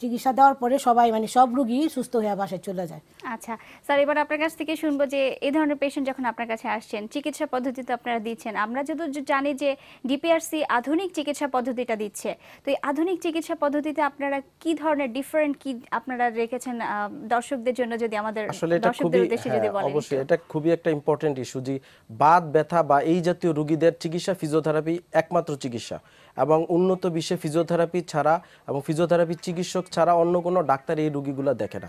চিকিৎসা দেওয়ার পরে সবাই মানে সব রোগী সুস্থ হয়ে বাসায় চলে যায় আচ্ছা স্যার এবার আপনার কাছ থেকে শুনবো যে এই ধরনের পেশেন্ট যখন আপনার কাছে আসছেন চিকিৎসা পদ্ধতি তো আপনারা দিচ্ছেন আমরা যদি জানি যে ডিপিআরসি আধুনিক চিকিৎসা পদ্ধতিটা দিচ্ছে তো এই আধুনিক চিকিৎসা পদ্ধতিতে আপনারা কি ধরনের ডিফারেন্ট কি আপনারা রেখেছেন দর্শকদের জন্য যদি আমাদের দর্শকদের উদ্দেশ্যে যদি হ্যাঁ, বলেন অবশ্যই এটা খুবই একটা ইম্পর্টেন্ট ইস্যু যে বাত ব্যথা বা এই জাতীয় রোগীদের চিকিৎসা ফিজিওথেরাপি একমাত্র চিকিৎসা এবং উন্নত বিশ্বে ফিজিওথেরাপি ছাড়া এবং ফিজিওথেরাপি চিকিৎসক ছাড়া অন্য কোনো ডাক্তার এই রুগীগুলো দেখে না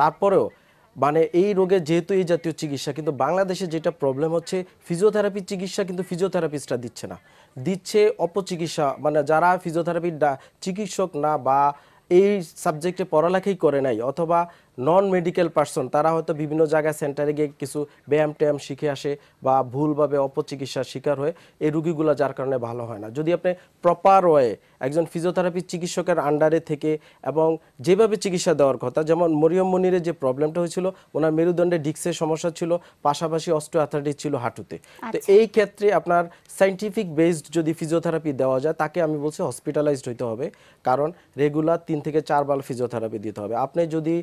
তারপরেও মানে এই রোগে যেহেতু এই জাতীয় চিকিৎসা কিন্তু বাংলাদেশে যেটা প্রবলেম হচ্ছে ফিজিওথেরাপি চিকিৎসা কিন্তু ফিজিওথেরাপিস্টরা দিচ্ছে না দিচ্ছে অপচিকিৎসা মানে যারা ফিজিওথেরাপির চিকিৎসক না বা এই সাবজেক্টে পড়ালেখাই করে নাই অথবা নন মেডিকেল পার্সন তারা হয়তো বিভিন্ন জায়গায় সেন্টারে গিয়ে কিছু ব্যায়াম ট্যায়াম শিখে আসে বা ভুলভাবে অপচিকিৎসার শিকার হয়ে এই রুগীগুলো যার কারণে ভালো হয় না যদি আপনি প্রপার ওয়ে একজন ফিজিওথেরাপি চিকিৎসকের আন্ডারে থেকে এবং যেভাবে চিকিৎসা দেওয়ার কথা যেমন মরিয়ম মনিরের যে প্রবলেমটা হয়েছিল ওনার মেরুদণ্ডে ডিক্সের সমস্যা ছিল পাশাপাশি অস্ট্রোঅ্যাথাইটিস ছিল হাঁটুতে তো আচ্ছা। এই ক্ষেত্রে আপনার সাইন্টিফিক বেসড যদি ফিজিওথেরাপি দেওয়া যায় তাকে আমি বলছি হসপিটালাইজড হইতে হবে কারণ রেগুলার তিন থেকে চারবার ফিজিওথেরাপি দিতে হবে আপনি যদি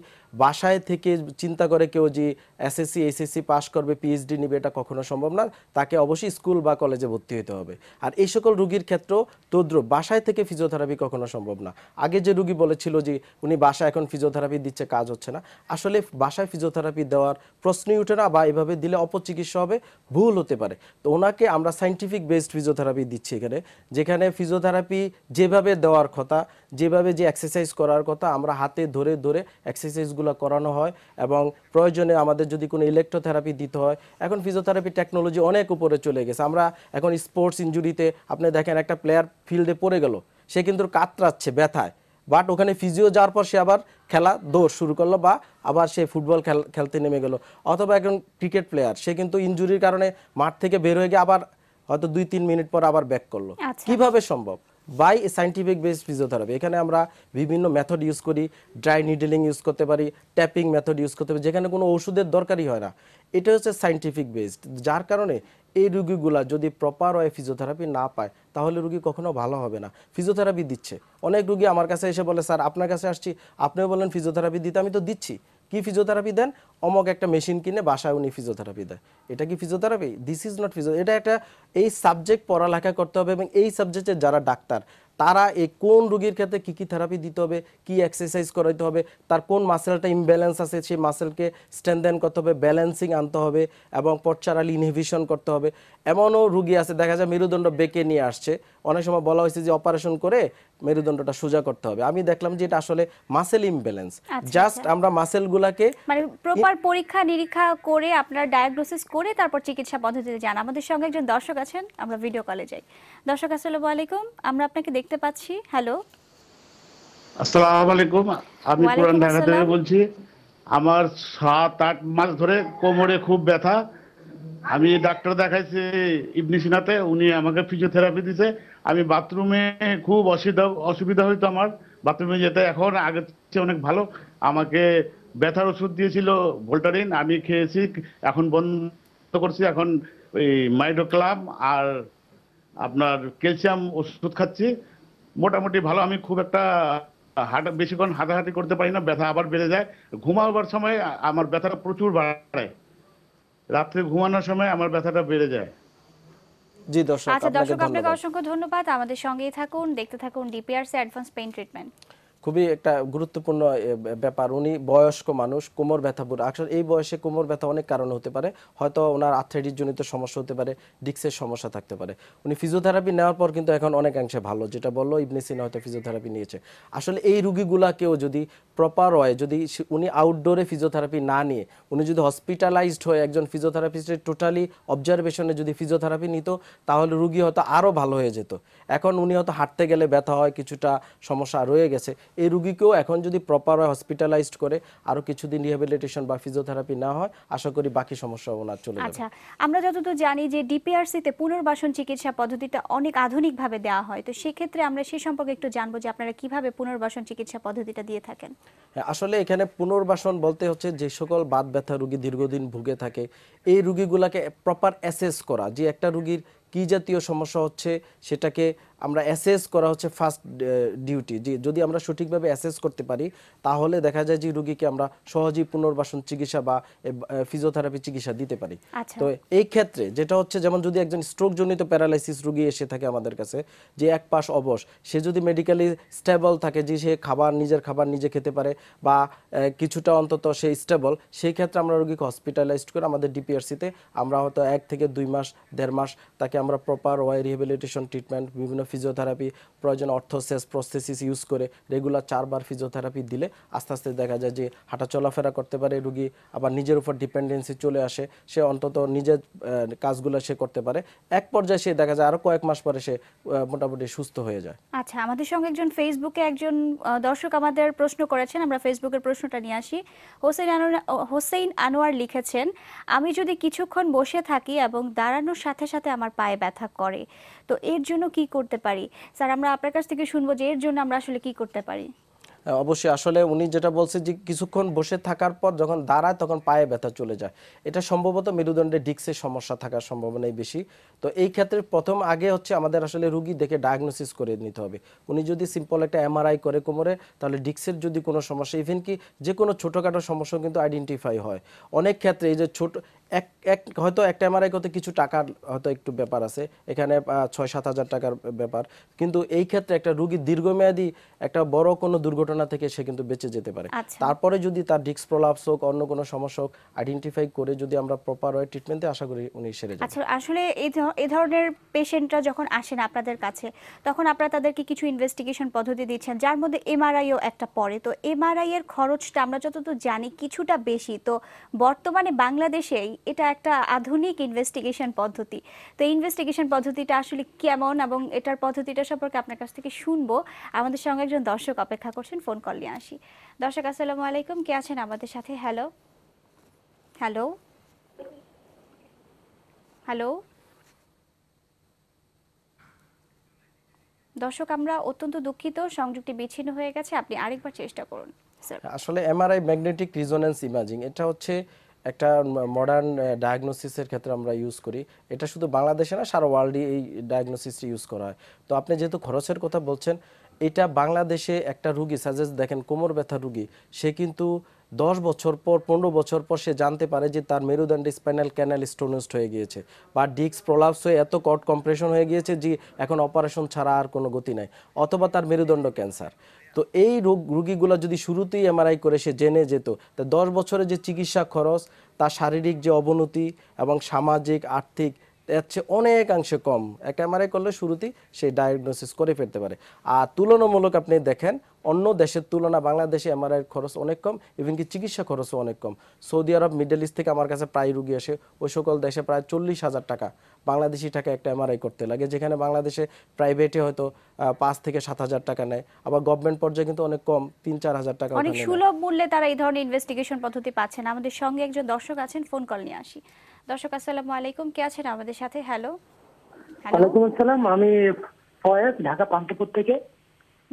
বাসায় থেকে চিন্তা করে কেউ যে এসএসসি এসএসসি পাশ করবে পিএইচডি নিবে এটা কখনো সম্ভব না তাকে অবশ্যই স্কুল বা কলেজে ভর্তি হতে হবে আর এই সকল রুগীর ক্ষেত্রেও তদ্র বাসায় থেকে ফিজিওথেরাপি কখনো সম্ভব না আগে যে রুগী বলেছিল যে উনি বাসায় এখন ফিজিওথেরাপি দিচ্ছে কাজ হচ্ছে না আসলে বাসায় ফিজিওথেরাপি দেওয়ার প্রশ্নই উঠে না বা এভাবে দিলে অপচিকিৎসা হবে ভুল হতে পারে তো ওনাকে আমরা সাইন্টিফিক বেসড ফিজিওথেরাপি দিচ্ছি এখানে যেখানে ফিজিওথেরাপি যেভাবে দেওয়ার কথা যেভাবে যে এক্সারসাইজ করার কথা আমরা হাতে ধরে ধরে এক্সারসাইজগুলো কাজগুলো করানো হয় এবং প্রয়োজনে আমাদের যদি কোনো ইলেকট্রোথেরাপি দিতে হয় এখন ফিজিওথেরাপি টেকনোলজি অনেক উপরে চলে গেছে আমরা এখন স্পোর্টস ইঞ্জুরিতে আপনি দেখেন একটা প্লেয়ার ফিল্ডে পড়ে গেল সে কিন্তু কাতরাচ্ছে ব্যথায় বাট ওখানে ফিজিও যাওয়ার পর সে আবার খেলা দৌড় শুরু করলো বা আবার সে ফুটবল খেলতে নেমে গেল অথবা একজন ক্রিকেট প্লেয়ার সে কিন্তু ইঞ্জুরির কারণে মাঠ থেকে বের হয়ে গিয়ে আবার হয়তো দুই তিন মিনিট পর আবার ব্যাক করলো আচ্ছা। কিভাবে সম্ভব বাই সাইন্টিফিক বেস ফিজিওথেরাপি এখানে আমরা বিভিন্ন মেথড ইউজ করি ড্রাই নিডলিং ইউজ করতে পারি ট্যাপিং মেথড ইউজ করতে পারি যেখানে কোনো ওষুধের দরকারই হয় না এটা হচ্ছে সাইন্টিফিক বেসড যার কারণে এই রুগীগুলা যদি প্রপার ওয়ে ফিজিওথেরাপি না পায় তাহলে রুগী কখনো ভালো হবে না ফিজিওথেরাপি দিচ্ছে অনেক রুগী আমার কাছে এসে বলে স্যার আপনার কাছে আসছি আপনিও বলেন ফিজিওথেরাপি দিতে আমি তো দিচ্ছি কি ফিজিওথেরাপি দেন অমক একটা মেশিন কিনে বাসায় উনি ফিজিওথেরাপি দেয় এটা কি physiotherapy this is not physio এটা একটা এই সাবজেক্ট পড়ালেখা করতে হবে এবং এই সাবজেক্টে যারা ডাক্তার তারা এই কোন রোগীর ক্ষেত্রে কী কী থেরাপি দিতে হবে কি এক্সারসাইজ করাইতে হবে তার কোন মাসেলটা ইমব্যালেন্স আছে সেই মাসেলকে স্ট্রেনদেন করতে হবে ব্যালেন্সিং আনতে হবে এবং পটচারাল ইনহিভিশন করতে হবে এমনও রুগী আছে দেখা যায় মেরুদণ্ড বেঁকে নিয়ে আসছে অনেক সময় বলা হয়েছে যে অপারেশন করে মেরুদণ্ডটা সোজা করতে হবে আমি দেখলাম যে এটা আসলে মাসেল ইমব্যালেন্স জাস্ট আমরা মাসেলগুলোকে মানে প্রপার পরীক্ষা নিরীক্ষা করে আপনার ডায়াগনোসিস করে তারপর চিকিৎসা পদ্ধতিতে যান আমাদের সঙ্গে একজন দর্শক আছেন আমরা ভিডিও কলে যাই দর্শক আসসালামু আলাইকুম আমরা আপনাকে দেখতে পাচ্ছি হ্যালো আসসালামু আলাইকুম আমি পুরান ঢাকা থেকে বলছি আমার সাত আট মাস ধরে কোমরে খুব ব্যথা আমি ডাক্তার দেখাইছি ইবনি সিনাতে উনি আমাকে ফিজিওথেরাপি দিছে আমি বাথরুমে খুব অসুবিধা অসুবিধা হইতো আমার বাথরুমে যেতে এখন আগের চেয়ে অনেক ভালো আমাকে ব্যথার ওষুধ দিয়েছিল ভোল্টারিন আমি খেয়েছি এখন বন্ধ করছি এখন ওই মাইডোক্লাম আর আপনার ক্যালসিয়াম ওষুধ খাচ্ছি মোটামুটি ভালো আমি খুব একটা হাঁটা বেশিক্ষণ হাঁটাহাঁটি করতে পারি না ব্যথা আবার বেড়ে যায় ঘুমাবার সময় আমার ব্যথাটা প্রচুর বাড়ায় রাত্রে ঘুমানোর সময় আমার ব্যথাটা বেড়ে যায় জি দর্শক আচ্ছা দর্শক আপনাকে অসংখ্য ধন্যবাদ আমাদের সঙ্গেই থাকুন দেখতে থাকুন ডিপিআরসি অ্যাডভান্স পেইন ট্রিটমেন্ট খুবই একটা গুরুত্বপূর্ণ ব্যাপার উনি বয়স্ক মানুষ কোমর ব্যথা বুড়ো আসলে আচ্ছা, এই বয়সে কোমর ব্যথা অনেক কারণ হতে পারে হয়তো ওনার আর্থ্রাইটিস জনিত সমস্যা হতে পারে ডিক্সের সমস্যা থাকতে পারে উনি ফিজিওথেরাপি নেওয়ার পর কিন্তু এখন অনেকাংশে ভালো যেটা বললো ইবনেসিন হয়তো ফিজিওথেরাপি নিয়েছে আসলে এই রুগীগুলাকেও যদি প্রপার হয় যদি উনি আউটডোরে ফিজিওথেরাপি না নিয়ে উনি যদি হসপিটালাইজড হয়ে একজন ফিজিওথেরাপিস্টের টোটালি অবজারভেশনে যদি ফিজিওথেরাপি নিত তাহলে রুগী হয়তো আরও ভালো হয়ে যেত এখন উনি হয়তো হাঁটতে গেলে ব্যথা হয় কিছুটা সমস্যা রয়ে গেছে এই রুগীকেও এখন যদি প্রপার হসপিটালাইজড করে আরো কিছুদিন রিহ্যাবিলিটেশন বা ফিজিওথেরাপি না হয় আশা করি বাকি সমস্যা ওনার চলে যাবে আচ্ছা আমরা যতদূর জানি যে ডিপিআরসি তে পুনর্বাসন চিকিৎসা পদ্ধতিটা অনেক আধুনিক ভাবে দেয়া হয় তো সেই ক্ষেত্রে আমরা সে সম্পর্কে একটু জানবো যে আপনারা কিভাবে পুনর্বাসন চিকিৎসা পদ্ধতিটা দিয়ে থাকেন হ্যাঁ, আসলে এখানে পুনর্বাসন বলতে হচ্ছে যে সকল বাত ব্যথা রুগী দীর্ঘদিন ভুগে থাকে এই রুগীগুলাকে প্রপার অ্যাসেস করা যে একটা রুগীর কি জাতীয় সমস্যা হচ্ছে সেটাকে আমরা অ্যাসেস করা হচ্ছে ফার্স্ট ডিউটি uh, যদি আমরা সঠিকভাবে অ্যাসেস করতে পারি তাহলে দেখা যায় যে রুগীকে আমরা সহজেই পুনর্বাসন চিকিৎসা বা ফিজিওথেরাপি চিকিৎসা দিতে পারি আচ্ছা। তো এই ক্ষেত্রে যেটা হচ্ছে যেমন যদি একজন স্ট্রোকজনিত প্যারালাইসিস রুগী এসে থাকে আমাদের কাছে যে এক পাশ অবস সে যদি মেডিকেলি স্টেবল থাকে যে সে খাবার নিজের খাবার নিজে খেতে পারে বা কিছুটা অন্তত সে স্টেবল সেই ক্ষেত্রে আমরা রুগীকে হসপিটালাইজড করে আমাদের ডিপিআরসিতে আমরা হয়তো এক থেকে দুই মাস দেড় মাস তাকে আমরা প্রপার ওয়াই রিহেবিলিটেশন ট্রিটমেন্ট বিভিন্ন ফিজিওথেরাপি প্রয়োজন অর্থোসেস প্রস্থেসিস ইউজ করে রেগুলার চারবার ফিজিওথেরাপি দিলে আস্তে আস্তে দেখা যায় যে হাঁটা চলাফেরা করতে পারে রুগী আবার নিজের উপর ডিপেন্ডেন্সি চলে আসে সে অন্তত নিজের কাজগুলো সে করতে পারে এক পর্যায়ে সে দেখা যায় আরও কয়েক মাস পরে সে মোটামুটি সুস্থ হয়ে যায় আচ্ছা আমাদের সঙ্গে একজন ফেসবুকে একজন দর্শক আমাদের প্রশ্ন করেছেন আমরা ফেসবুকের প্রশ্নটা নিয়ে আসি হোসেন আনোয়ার হোসেন আনোয়ার লিখেছেন আমি যদি কিছুক্ষণ বসে থাকি এবং দাঁড়ানোর সাথে সাথে আমার পায়ে পায়ে ব্যথা করে তো এর জন্য কি করতে পারি স্যার আমরা আপনার কাছ থেকে শুনবো যে এর জন্য আমরা আসলে কি করতে পারি হ্যাঁ, অবশ্যই আসলে উনি যেটা বলছে যে কিছুক্ষণ বসে থাকার পর যখন দাঁড়ায় তখন পায়ে ব্যথা চলে যায় এটা সম্ভবত মেরুদণ্ডে ডিক্সের সমস্যা থাকার সম্ভাবনাই বেশি তো এই ক্ষেত্রে প্রথম আগে হচ্ছে আমাদের আসলে রুগী দেখে ডায়াগনোসিস করে নিতে হবে উনি যদি সিম্পল একটা এমআরআই করে কোমরে তাহলে ডিক্সের যদি কোনো সমস্যা ইভেন কি যে কোনো ছোটোখাটো সমস্যা কিন্তু আইডেন্টিফাই হয় অনেক ক্ষেত্রে এই যে ছোট এক এক হয়তো একটা এমআরআই করতে কিছু টাকার হয়তো একটু ব্যাপার আছে এখানে ছয় সাত হাজার টাকার ব্যাপার কিন্তু এই ক্ষেত্রে একটা রুগীর দীর্ঘমেয়াদী একটা বড় কোনো দুর্ঘটনা থেকে সে কিন্তু বেঁচে যেতে পারে আচ্ছা। তারপরে যদি তার ডিস্ক প্রলাপস হোক অন্য কোনো সমস্যা হোক আইডেন্টিফাই করে যদি আমরা প্রপার ওয়ে ট্রিটমেন্টে আশা করি উনি সেরে আচ্ছা আসলে এই ধরনের পেশেন্টরা যখন আসেন আপনাদের কাছে তখন আপনারা তাদেরকে কিছু ইনভেস্টিগেশন পদ্ধতি দিচ্ছেন যার মধ্যে এমআরআইও একটা পড়ে তো এমআরআই এর খরচটা আমরা যতদূর জানি কিছুটা বেশি তো বর্তমানে বাংলাদেশেই এটা একটা আধুনিক ইনভেস্টিগেশন পদ্ধতি তো ইনভেস্টিগেশন পদ্ধতিটা আসলে কেমন এবং এটার পদ্ধতিটা সম্পর্কে আপনার কাছ থেকে শুনবো আমাদের সঙ্গে একজন দর্শক অপেক্ষা করছেন ফোন কল নিয়ে আসি দর্শক আসসালামু আলাইকুম কে আছেন আমাদের সাথে হ্যালো হ্যালো হ্যালো দর্শক আমরা অত্যন্ত দুঃখিত সংযুক্তি বিচ্ছিন্ন হয়ে গেছে আপনি আরেকবার চেষ্টা করুন আসলে এমআরআই ম্যাগনেটিক রিজোন্যান্স ইমাজিং এটা হচ্ছে একটা মডার্ন ডায়াগনোসিসের ক্ষেত্রে আমরা ইউজ করি এটা শুধু বাংলাদেশে না সারা ওয়ার্ল্ডে এই ডায়াগনোসিসটি ইউজ করা হয় তো আপনি যেহেতু খরচের কথা বলছেন এটা বাংলাদেশে একটা রুগী সাজেস্ট দেখেন কোমর ব্যথা রুগী সে কিন্তু দশ বছর পর পনেরো বছর পর সে জানতে পারে যে তার মেরুদণ্ড স্পাইনাল ক্যানাল স্টোনেস্ট হয়ে গিয়েছে বা ডিস্ক প্রলাপস হয়ে এত কট কম্প্রেশন হয়ে গিয়েছে যে এখন অপারেশন ছাড়া আর কোনো গতি নাই অথবা তার মেরুদণ্ড ক্যান্সার তো এই রোগ রুগীগুলো যদি শুরুতেই এমআরআই করে সে জেনে যেত তা দশ বছরে যে চিকিৎসা খরচ তার শারীরিক যে অবনতি এবং সামাজিক আর্থিক এর চেয়ে অনেকাংশে কম একটা এমআরআই করলে শুরুতেই সেই ডায়াগনোসিস করে ফেলতে পারে আর তুলনামূলক আপনি দেখেন অন্য দেশের তুলনা বাংলাদেশে এমআরআইয়ের খরচ অনেক কম ইভেন কি চিকিৎসা খরচও অনেক কম সৌদি আরব মিডল ইস্ট থেকে আমার কাছে প্রায় রুগী আসে ওই সকল দেশে প্রায় চল্লিশ হাজার টাকা বাংলাদেশি টাকা একটা এমআরআই করতে লাগে যেখানে বাংলাদেশে প্রাইভেটে হয়তো পাঁচ থেকে সাত হাজার টাকা নেয় আবার গভর্নমেন্ট পর্যায়ে কিন্তু অনেক কম তিন চার হাজার টাকা অনেক সুলভ মূল্যে তারা এই ধরনের ইনভেস্টিগেশন পদ্ধতি পাচ্ছেন আমাদের সঙ্গে একজন দর্শক আছেন ফোন কল নিয়ে আসি দর্শক আসসালামু আলাইকুম কে আছেন আমাদের সাথে হ্যালো ওয়ালাইকুম আসসালাম আমি ফয়েজ ঢাকা পান্তপুর থেকে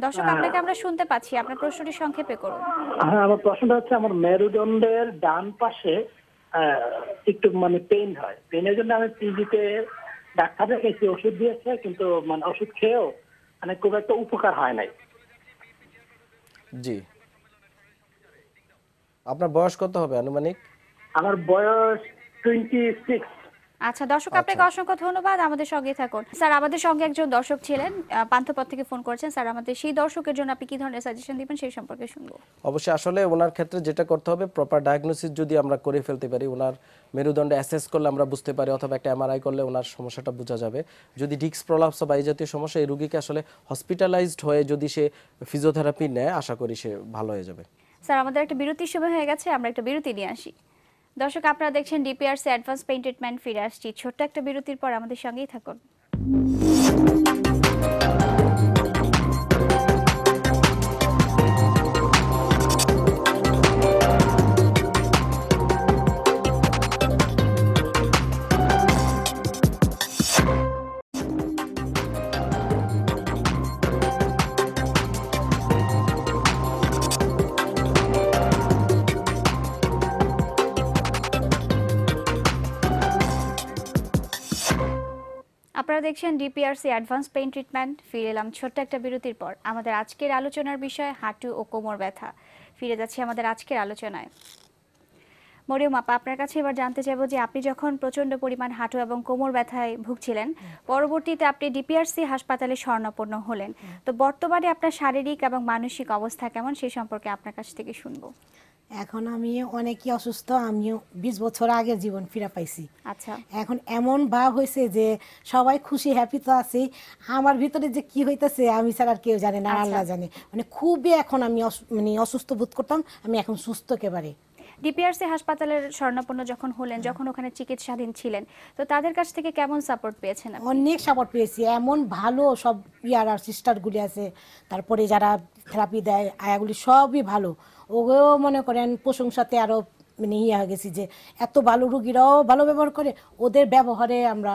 দর্শক আপনাকে আমরা শুনতে পাচ্ছি আপনার প্রশ্নটি সংক্ষেপে করুন হ্যাঁ আমার প্রশ্নটা হচ্ছে আমার মেরুদণ্ডের ডান পাশে একটু মানে পেন হয় পেনের জন্য আমি পিজিতে ডাক্তার দেখেছি ওষুধ দিয়েছে কিন্তু মানে ওষুধ খেয়েও মানে খুব একটা উপকার হয় নাই জি আপনার বয়স কত হবে আনুমানিক আমার বয়স আচ্ছা দর্শক আচ্ছা। আপনাকে অসংখ্য ধন্যবাদ আমাদের সঙ্গে থাকুন স্যার আমাদের সঙ্গে একজন দর্শক ছিলেন পান্থপথ থেকে ফোন করেছেন স্যার আমাদের সেই দর্শকের জন্য আপনি কি ধরনের সাজেশন দিবেন সেই সম্পর্কে শুনবো অবশ্যই আসলে ওনার ক্ষেত্রে যেটা করতে হবে প্রপার ডায়াগনোসিস যদি আমরা করে ফেলতে পারি ওনার মেরুদণ্ড অ্যাসেস করলে আমরা বুঝতে পারি অথবা একটা এমআরআই করলে ওনার সমস্যাটা বোঝা যাবে যদি ডিক্স প্রলাপস বা এই জাতীয় সমস্যা এই রুগীকে আসলে হসপিটালাইজড হয়ে যদি সে ফিজিওথেরাপি নেয় আশা করি সে ভালো হয়ে যাবে স্যার আমাদের একটা বিরতির সময় হয়ে গেছে আমরা একটা বিরতি নিয়ে আসি দর্শক আপনারা দেখছেন ডিপিআরসি অ্যাডভান্স পেইন্টেড ম্যান ফিরে আসছি ছোট্ট একটা বিরতির পর আমাদের সঙ্গেই থাকুন আপনারা দেখছেন ডিপিআরসি অ্যাডভান্স পেইন ট্রিটমেন্ট ফিরে এলাম ছোট্ট একটা বিরতির পর আমাদের আজকের আলোচনার বিষয় হাঁটু ও কোমর ব্যথা ফিরে যাচ্ছি আমাদের আজকের আলোচনায় মরিয়ম আপা আপনার কাছে এবার জানতে চাইবো যে আপনি যখন প্রচন্ড পরিমাণ হাঁটু এবং কোমর ব্যথায় ভুগছিলেন পরবর্তীতে আপনি ডিপিআরসি হাসপাতালে স্বর্ণপূর্ণ হলেন তো বর্তমানে আপনার শারীরিক এবং মানসিক অবস্থা কেমন সে সম্পর্কে আপনার কাছ থেকে শুনবো এখন আমি অনেকই অসুস্থ আমিও বিশ বছর আগে জীবন ফিরে পাইছি আচ্ছা এখন এমন ভাব হয়েছে যে সবাই খুশি হ্যাপি তো আছি আমার ভিতরে যে কি হইতেছে আমি ছাড়া আর কেউ জানে না আচ্ছা। আল্লাহ জানে মানে খুবই এখন আমি মানে অসুস্থ বোধ করতাম আমি এখন সুস্থ একেবারে ডিপিআরসি হাসপাতালের স্বর্ণাপন্ন যখন হলেন যখন ওখানে চিকিৎসাধীন ছিলেন তো তাদের কাছ থেকে কেমন সাপোর্ট পেয়েছেন অনেক সাপোর্ট পেয়েছি এমন ভালো সব ইয়ার সিস্টারগুলি আছে তারপরে যারা থেরাপি দেয় আয়াগুলি সবই ভালো ওকেও মনে করেন প্রশংসাতে আরও মানে ইয়ে হয়ে গেছি যে এত ভালো রুগীরাও ভালো ব্যবহার করে ওদের ব্যবহারে আমরা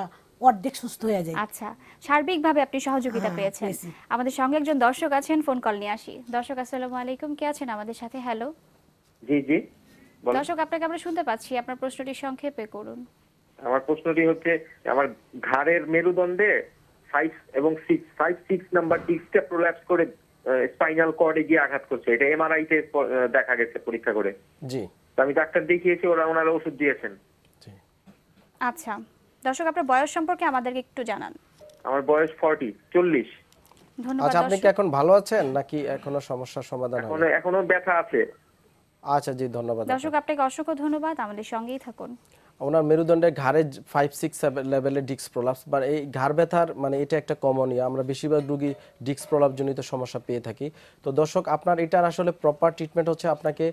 অর্ধেক সুস্থ হয়ে যায় আচ্ছা সার্বিকভাবে আপনি সহযোগিতা হ্যাঁ, পেয়েছেন আমাদের সঙ্গে একজন দর্শক আছেন ফোন কল নিয়ে আসি দর্শক আসসালামু আলাইকুম কে আছেন আমাদের সাথে হ্যালো জি জি দর্শক আপনাকে আমরা শুনতে পাচ্ছি আপনার প্রশ্নটি সংক্ষেপে করুন আমার প্রশ্নটি হচ্ছে আমার ঘাড়ের মেরুদণ্ডে ফাইভ এবং সিক্স ফাইভ সিক্স নাম্বার ডিস্কটা প্রোল্যাপস করে স্পাইনাল কর্ডে গিয়ে আঘাত করছে এটা এমআরআই তে দেখা গেছে পরীক্ষা করে জি আমি ডাক্তার দেখিয়েছি ওরা ওনারা ওষুধ দিয়েছেন আচ্ছা দর্শক আপনার বয়স সম্পর্কে আমাদেরকে একটু জানান আমার বয়স 40 40 ধন্যবাদ আচ্ছা আপনি কি এখন ভালো আছেন নাকি এখনো সমস্যা সমাধান হয় এখনো এখনো ব্যথা আছে আচ্ছা জি ধন্যবাদ দর্শক আপনাকে অসংখ্য ধন্যবাদ আমাদের সঙ্গেই থাকুন ওনার মেরুদণ্ডের ঘাড়ে ফাইভ সিক্স লেভেলের ডিক্স প্রলাপস বা এই ঘাড় ব্যথার মানে এটা একটা কমন ইয়ে আমরা বেশিরভাগ রুগী ডিক্স প্রলাপজনিত সমস্যা পেয়ে থাকি তো দর্শক আপনার এটার আসলে প্রপার ট্রিটমেন্ট হচ্ছে আপনাকে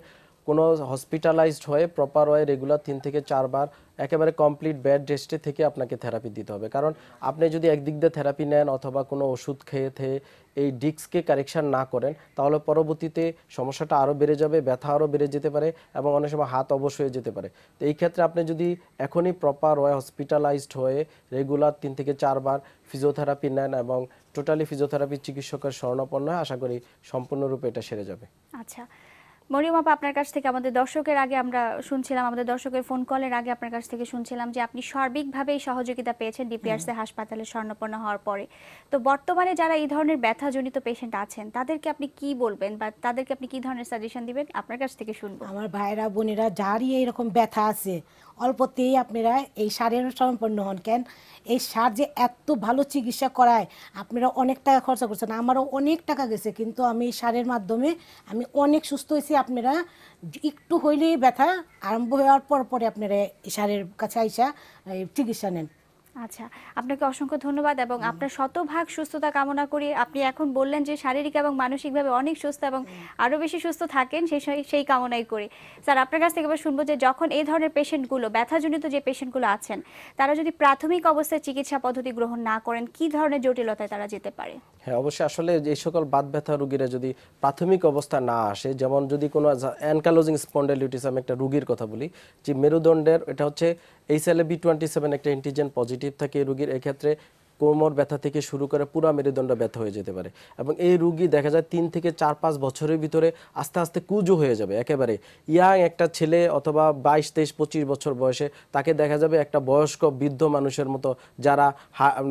কোনো হসপিটালাইজড হয়ে প্রপার ওয়ে রেগুলার তিন থেকে চারবার একেবারে কমপ্লিট ব্যাড রেস্টে থেকে আপনাকে থেরাপি দিতে হবে কারণ আপনি যদি একদিক দিয়ে থেরাপি নেন অথবা কোনো ওষুধ খেয়ে খেয়ে এই ডিস্ককে কারেকশান না করেন তাহলে পরবর্তীতে সমস্যাটা আরও বেড়ে যাবে ব্যথা আরও বেড়ে যেতে পারে এবং অনেক সময় হাত অবশ হয়ে যেতে পারে তো এই ক্ষেত্রে আপনি যদি এখনই প্রপার ওয়ে হসপিটালাইজড হয়ে রেগুলার তিন থেকে চারবার ফিজিওথেরাপি নেন এবং টোটালি ফিজিওথেরাপি চিকিৎসকের স্বর্ণাপন্ন আশা করি সম্পূর্ণরূপে এটা সেরে যাবে আচ্ছা মরিয়ম আপা আপনার কাছ থেকে আমাদের দর্শকের আগে আমরা শুনছিলাম আমাদের দর্শকের ফোন কলের আগে আপনার কাছ থেকে শুনছিলাম যে আপনি সার্বিকভাবেই সহযোগিতা পেয়েছেন ডিপিআরসি হাসপাতালে স্বর্ণপন্ন হওয়ার পরে তো বর্তমানে যারা এই ধরনের ব্যথাজনিত পেশেন্ট আছেন তাদেরকে আপনি কি বলবেন বা তাদেরকে আপনি কি ধরনের সাজেশন দিবেন আপনার কাছ থেকে শুনবো আমার ভাইরা বোনেরা যারই এরকম ব্যথা আছে অল্পতেই আপনারা এই সারের সম্পন্ন হন কেন এই সার যে এত ভালো চিকিৎসা করায় আপনারা অনেক টাকা খরচা করছেন আমারও অনেক টাকা গেছে কিন্তু আমি এই সারের মাধ্যমে আমি অনেক সুস্থ হয়েছি আপনারা একটু হইলেই ব্যথা আরম্ভ হওয়ার পর পরে আপনারা এই সারের কাছে আইসা চিকিৎসা নেন আচ্ছা আপনাকে অসংখ্য ধন্যবাদ এবং আপনার শতভাগ সুস্থতা কামনা করি আপনি এখন বললেন যে শারীরিক এবং মানসিকভাবে অনেক সুস্থ এবং আরও বেশি সুস্থ থাকেন সেই সেই কামনাই করি স্যার আপনার কাছ থেকে আবার শুনবো যে যখন এই ধরনের পেশেন্টগুলো ব্যথাজনিত যে পেশেন্টগুলো আছেন তারা যদি প্রাথমিক অবস্থায় চিকিৎসা পদ্ধতি গ্রহণ না করেন কি ধরনের জটিলতায় তারা যেতে পারে হ্যাঁ অবশ্যই আসলে এই সকল বাত ব্যথা রোগীরা যদি প্রাথমিক অবস্থা না আসে যেমন যদি কোনো অ্যানকালোজিং স্পন্ডেলিটিস আমি একটা রুগীর কথা বলি যে মেরুদণ্ডের এটা হচ্ছে এই সেলে বি টোয়েন্টি সেভেন একটা অ্যান্টিজেন পজিটিভ থাকে রোগীর এক্ষেত্রে কোমর ব্যথা থেকে শুরু করে পুরো মেরুদণ্ড ব্যথা হয়ে যেতে পারে এবং এই রুগী দেখা যায় তিন থেকে চার পাঁচ বছরের ভিতরে আস্তে আস্তে কুজো হয়ে যাবে একেবারে ইয়াং একটা ছেলে অথবা বাইশ তেইশ পঁচিশ বছর বয়সে তাকে দেখা যাবে একটা বয়স্ক বৃদ্ধ মানুষের মতো যারা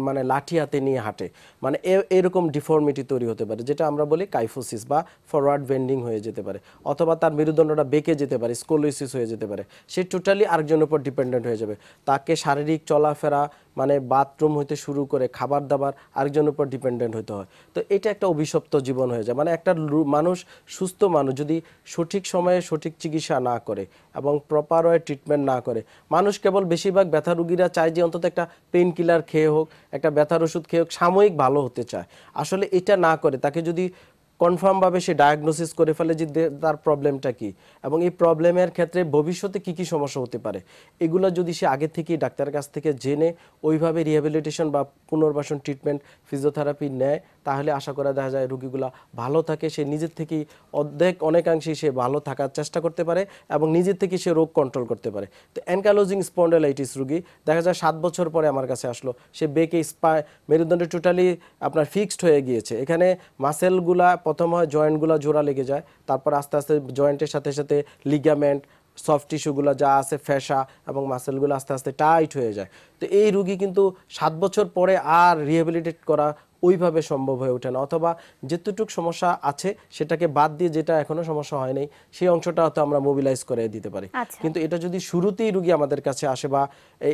মানে লাঠি হাতে নিয়ে হাঁটে মানে এরকম ডিফর্মিটি তৈরি হতে পারে যেটা আমরা বলি কাইফোসিস বা ফরওয়ার্ড বেন্ডিং হয়ে যেতে পারে অথবা তার মেরুদণ্ডটা বেঁকে যেতে পারে স্কোলোসিস হয়ে যেতে পারে সে টোটালি আরেকজনের উপর ডিপেন্ডেন্ট হয়ে যাবে তাকে শারীরিক চলাফেরা মানে বাথরুম হইতে শুরু করে খাবার দাবার আরেকজনের উপর ডিপেন্ডেন্ট হতে হয় তো এটা একটা অভিশপ্ত জীবন হয়ে যায় মানে একটা মানুষ সুস্থ মানুষ যদি সঠিক সময়ে সঠিক চিকিৎসা না করে এবং প্রপার ওয়ে ট্রিটমেন্ট না করে মানুষ কেবল বেশিরভাগ ব্যথা রুগীরা চায় যে অন্তত একটা পেন কিলার খেয়ে হোক একটা ব্যথার ওষুধ খেয়ে হোক সাময়িক ভালো হতে চায় আসলে এটা না করে তাকে যদি কনফার্মভাবে সে ডায়াগনোসিস করে ফেলে যে তার প্রবলেমটা কি এবং এই প্রবলেমের ক্ষেত্রে ভবিষ্যতে কি কি সমস্যা হতে পারে এগুলো যদি সে আগে থেকেই ডাক্তারের কাছ থেকে জেনে ওইভাবে রিহ্যাবিলিটেশন বা পুনর্বাসন ট্রিটমেন্ট ফিজিওথেরাপি নেয় তাহলে আশা করা দেখা যায় রুগীগুলা ভালো থাকে সে নিজের থেকেই অর্ধেক অনেকাংশেই সে ভালো থাকার চেষ্টা করতে পারে এবং নিজের থেকে সে রোগ কন্ট্রোল করতে পারে তো অ্যানকালোজিং স্পন্ডেলাইটিস রুগী দেখা যায় সাত বছর পরে আমার কাছে আসলো সে বেকে স্পা মেরুদণ্ড টোটালি আপনার ফিক্সড হয়ে গিয়েছে এখানে মাসেলগুলা প্রথম হয় জয়েন্টগুলো জোড়া লেগে যায় তারপর আস্তে আস্তে জয়েন্টের সাথে সাথে লিগামেন্ট সফট টিস্যুগুলো যা আছে ফ্যাসা এবং মাসেলগুলো আস্তে আস্তে টাইট হয়ে যায় তো এই রুগী কিন্তু সাত বছর পরে আর রিহেবিলিটেট করা ওইভাবে সম্ভব হয়ে ওঠে না অথবা যেতটুক সমস্যা আছে সেটাকে বাদ দিয়ে যেটা এখনো সমস্যা হয় নাই সেই অংশটা হয়তো আমরা মোবিলাইজ করে দিতে পারি আচ্ছা। কিন্তু এটা যদি শুরুতেই রুগী আমাদের কাছে আসে বা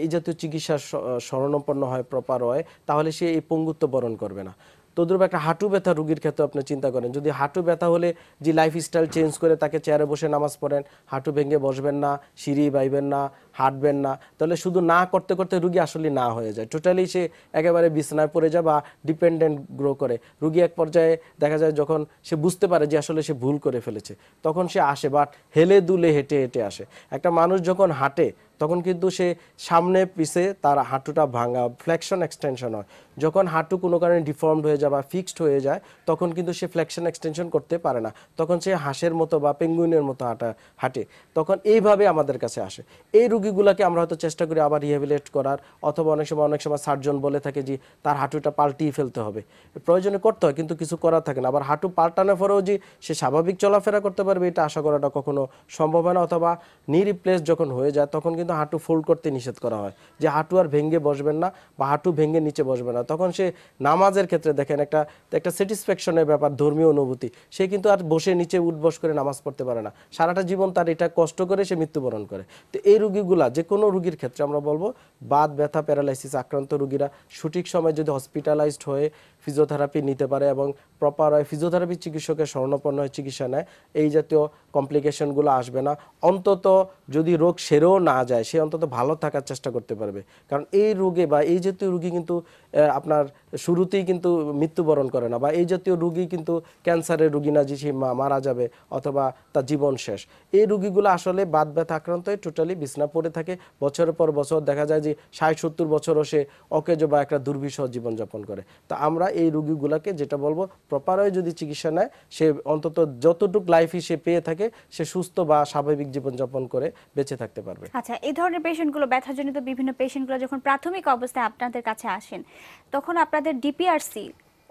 এই জাতীয় চিকিৎসার স্মরণপন্ন হয় প্রপার হয় তাহলে সে এই পঙ্গুত্ব বরণ করবে না তদ্রুপ একটা হাঁটু ব্যথা রুগীর ক্ষেত্রে আপনি চিন্তা করেন যদি হাঁটু ব্যথা হলে যে লাইফস্টাইল চেঞ্জ করে তাকে চেয়ারে বসে নামাজ পড়েন হাঁটু ভেঙে বসবেন না সিঁড়ি বাইবেন না হাঁটবেন না তাহলে শুধু না করতে করতে রুগী আসলে না হয়ে যায় টোটালি সে একেবারে বিছানায় পড়ে যায় বা ডিপেন্ডেন্ট গ্রো করে রুগী এক পর্যায়ে দেখা যায় যখন সে বুঝতে পারে যে আসলে সে ভুল করে ফেলেছে তখন সে আসে বাট হেলে দুলে হেঁটে হেঁটে আসে একটা মানুষ যখন হাঁটে তখন কিন্তু সে সামনে পিছে তার হাঁটুটা ভাঙা ফ্লেকশন এক্সটেনশন হয় যখন হাঁটু কোনো কারণে ডিফর্মড হয়ে যায় বা ফিক্সড হয়ে যায় তখন কিন্তু সে ফ্লেকশন এক্সটেনশন করতে পারে না তখন সে হাঁসের মতো বা পেঙ্গুইনের মতো হাঁটা হাঁটে তখন এইভাবে আমাদের কাছে আসে এই রুগী রুগীগুলোকে আমরা হয়তো চেষ্টা করি আবার রিহ্যাবিলেট করার অথবা অনেক সময় অনেক সময় সার্জন বলে থাকে যে তার হাঁটুটা পাল্টিয়ে ফেলতে হবে প্রয়োজনে করতে হয় কিন্তু কিছু করার থাকে না আবার হাঁটু পাল্টানোর পরেও যে সে স্বাভাবিক চলাফেরা করতে পারবে এটা আশা করাটা কখনো সম্ভব হয় না অথবা নি রিপ্লেস যখন হয়ে যায় তখন কিন্তু হাঁটু ফোল্ড করতে নিষেধ করা হয় যে হাঁটু আর ভেঙে বসবেন না বা হাঁটু ভেঙে নিচে বসবেন না তখন সে নামাজের ক্ষেত্রে দেখেন একটা একটা স্যাটিসফ্যাকশনের ব্যাপার ধর্মীয় অনুভূতি সে কিন্তু আর বসে নিচে উঠবস করে নামাজ পড়তে পারে না সারাটা জীবন তার এটা কষ্ট করে সে মৃত্যুবরণ করে তো এই রুগীগুলো সবগুলা যে কোনো রুগীর ক্ষেত্রে আমরা বলবো বাদ ব্যথা প্যারালাইসিস আক্রান্ত রুগীরা সঠিক সময় যদি হসপিটালাইজড হয়ে ফিজিওথেরাপি নিতে পারে এবং প্রপার ফিজিওথেরাপি চিকিৎসকের স্বর্ণপন্ন চিকিৎসা নেয় এই জাতীয় কমপ্লিকেশনগুলো আসবে না অন্তত যদি রোগ সেরেও না যায় সে অন্তত ভালো থাকার চেষ্টা করতে পারবে কারণ এই রোগে বা এই জাতীয় রুগী কিন্তু আপনার শুরুতেই কিন্তু মৃত্যুবরণ করে না বা এই জাতীয় রুগী কিন্তু ক্যান্সারের রুগী না যে সে মারা যাবে অথবা তার জীবন শেষ এই রুগীগুলো আসলে বাদ ব্যথা আক্রান্ত হয়ে টোটালি বিছনা পড়ে থাকে বছরের পর বছর দেখা যায় যে ষাট সত্তর বছরও সে অকেজ বা একটা দুর্বিষহ জীবনযাপন করে তা আমরা এই রোগীগুলোকে যেটা বলবো প্রপারই যদি চিকিৎসা নেয় সে অন্তত যতটুক লাইফই সে পেয়ে থাকে সে সুস্থ বা স্বাভাবিক জীবনযাপন করে বেঁচে থাকতে পারবে আচ্ছা এই ধরনের পেশেন্টগুলো ব্যথাজনিত বিভিন্ন পেশেন্টগুলো যখন প্রাথমিক অবস্থায় আপনাদের কাছে আসেন তখন আপনাদের ডিপিআরসি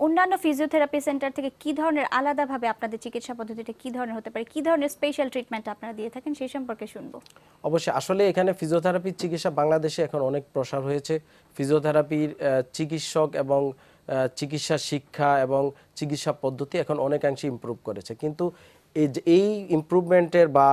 অন্যান্য ফিজিওথেরাপি সেন্টার থেকে কি ধরনের আলাদাভাবে আপনাদের চিকিৎসা পদ্ধতিটা কি ধরনের হতে পারে কি ধরনের স্পেশাল ট্রিটমেন্ট আপনারা দিয়ে থাকেন সেই সম্পর্কে শুনবো অবশ্যই আসলে এখানে ফিজিওথেরাপির চিকিৎসা বাংলাদেশে এখন অনেক প্রসার হয়েছে ফিজিওথেরাপির চিকিৎসক এবং চিকিৎসা শিক্ষা এবং চিকিৎসা পদ্ধতি এখন অনেকাংশে ইম্প্রুভ করেছে কিন্তু এই ইম্প্রুভমেন্টের বা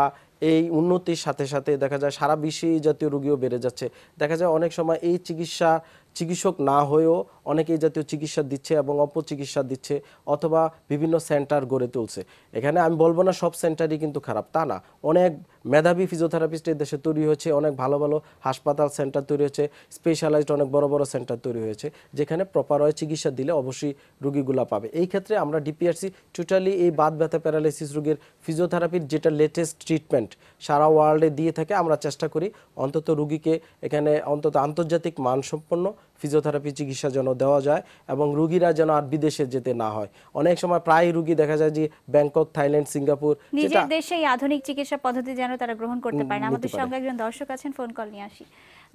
এই উন্নতির সাথে সাথে দেখা যায় সারা বিশ্বে এই জাতীয় রোগীও বেড়ে যাচ্ছে দেখা যায় অনেক সময় এই চিকিৎসা চিকিৎসক না হয়েও অনেকেই জাতীয় চিকিৎসা দিচ্ছে এবং অপচিকিৎসা দিচ্ছে অথবা বিভিন্ন সেন্টার গড়ে তুলছে এখানে আমি বলবো না সব সেন্টারই কিন্তু খারাপ তা না অনেক মেধাবী ফিজিওথেরাপিস্ট এই দেশে তৈরি হয়েছে অনেক ভালো ভালো হাসপাতাল সেন্টার তৈরি হয়েছে স্পেশালাইজড অনেক বড় বড় সেন্টার তৈরি হয়েছে যেখানে প্রপার হয় চিকিৎসা দিলে অবশ্যই রুগীগুলা পাবে এই ক্ষেত্রে আমরা ডিপিআরসি টোটালি এই বাদ ব্যথা প্যারালাইসিস রোগের ফিজিওথেরাপির যেটা লেটেস্ট ট্রিটমেন্ট সারা ওয়ার্ল্ডে দিয়ে থাকে আমরা চেষ্টা করি অন্তত রুগীকে এখানে অন্তত আন্তর্জাতিক মানসম্পন্ন ফিজিওথেরাপি চিকিৎসা যেন দেওয়া যায় এবং রুগীরা যেন আর বিদেশে যেতে না হয় অনেক সময় প্রায় রুগী দেখা যায় যে ব্যাংকক থাইল্যান্ড সিঙ্গাপুর নিজের দেশে আধুনিক চিকিৎসা পদ্ধতি যেন তারা গ্রহণ করতে পারে আমাদের সঙ্গে একজন দর্শক আছেন ফোন কল নিয়ে আসি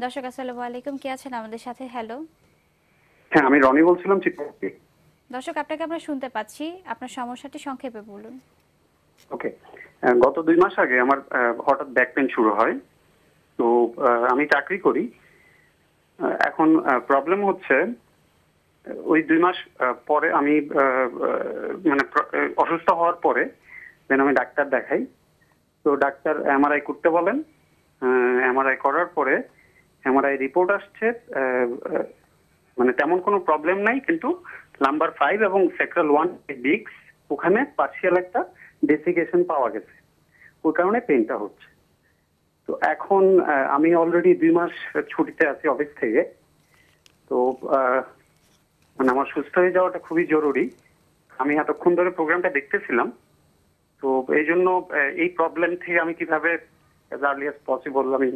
দর্শক আসসালামু আলাইকুম কে আছেন আমাদের সাথে হ্যালো হ্যাঁ আমি রনি বলছিলাম দর্শক আপনাকে আমরা শুনতে পাচ্ছি আপনার সমস্যাটি সংক্ষেপে বলুন ওকে গত দুই মাস আগে আমার হঠাৎ ব্যাক পেন শুরু হয় তো আমি চাকরি করি এখন প্রবলেম হচ্ছে ওই দুই মাস পরে আমি মানে অসুস্থ হওয়ার পরে দেন আমি ডাক্তার দেখাই তো ডাক্তার এমআরআই করতে বলেন এমআরআই করার পরে এমআরআই রিপোর্ট আসছে মানে তেমন কোনো প্রবলেম নাই কিন্তু নাম্বার ফাইভ এবং সেক্টর ওয়ান ডিক্স ওখানে পার্সিয়াল একটা ডেসিকেশন পাওয়া গেছে ওই কারণে পেনটা হচ্ছে তো এখন আমি অলরেডি দুই মাস ছুটিতে আছি অফিস থেকে তো মানে আমার সুস্থ হয়ে যাওয়াটা খুবই জরুরি আমি এতক্ষণ ধরে প্রোগ্রামটা দেখতেছিলাম তো এই জন্য এই প্রবলেম থেকে আমি কিভাবে পসিবল আমি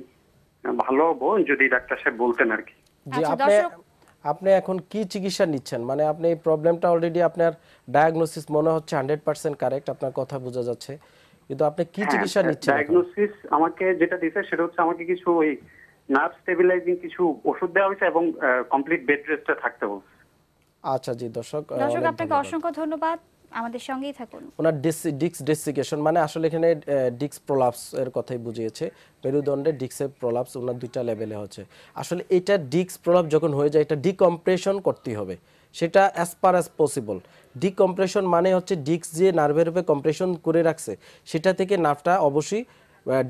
ভালো হবো যদি ডাক্তার সাহেব বলতেন আর কি আচ্ছা, আপনি এখন কি চিকিৎসা নিচ্ছেন মানে আপনি এই প্রবলেমটা অলরেডি আপনার ডায়াগনোসিস মনে হচ্ছে হান্ড্রেড পার্সেন্ট কারেক্ট আপনার কথা বোঝা যাচ্ছে কিন্তু আপনি কি হ্যাঁ, চিকিৎসা নিচ্ছেন ডায়াগনোসিস আমাকে যেটা দিয়েছে সেটা হচ্ছে আমাকে কিছু ওই নার্ভ স্টেবিলাইজিং কিছু ওষুধ দেওয়া হয়েছে এবং কমপ্লিট বেড রেস্টে থাকতে হচ্ছে আচ্ছা জি দর্শক দর্শক আপনাকে অসংখ্য ধন্যবাদ আমাদের সঙ্গেই থাকুন ওনার ডিক্স ডিসিকেশন মানে আসলে এখানে ডিক্স প্রলাপস এর কথাই বুঝিয়েছে মেরুদণ্ডে ডিক্সের প্রলাপস ওনার দুইটা লেভেলে হচ্ছে আসলে এটা ডিক্স প্রলাপ যখন হয়ে যায় এটা ডিকম্প্রেশন করতে হবে সেটা as per as possible decompression মানে হচ্ছে ডিক্স যে নার্ভের উপরে কম্প্রেশন করে রাখছে সেটা থেকে নার্ভটা অবশ্যই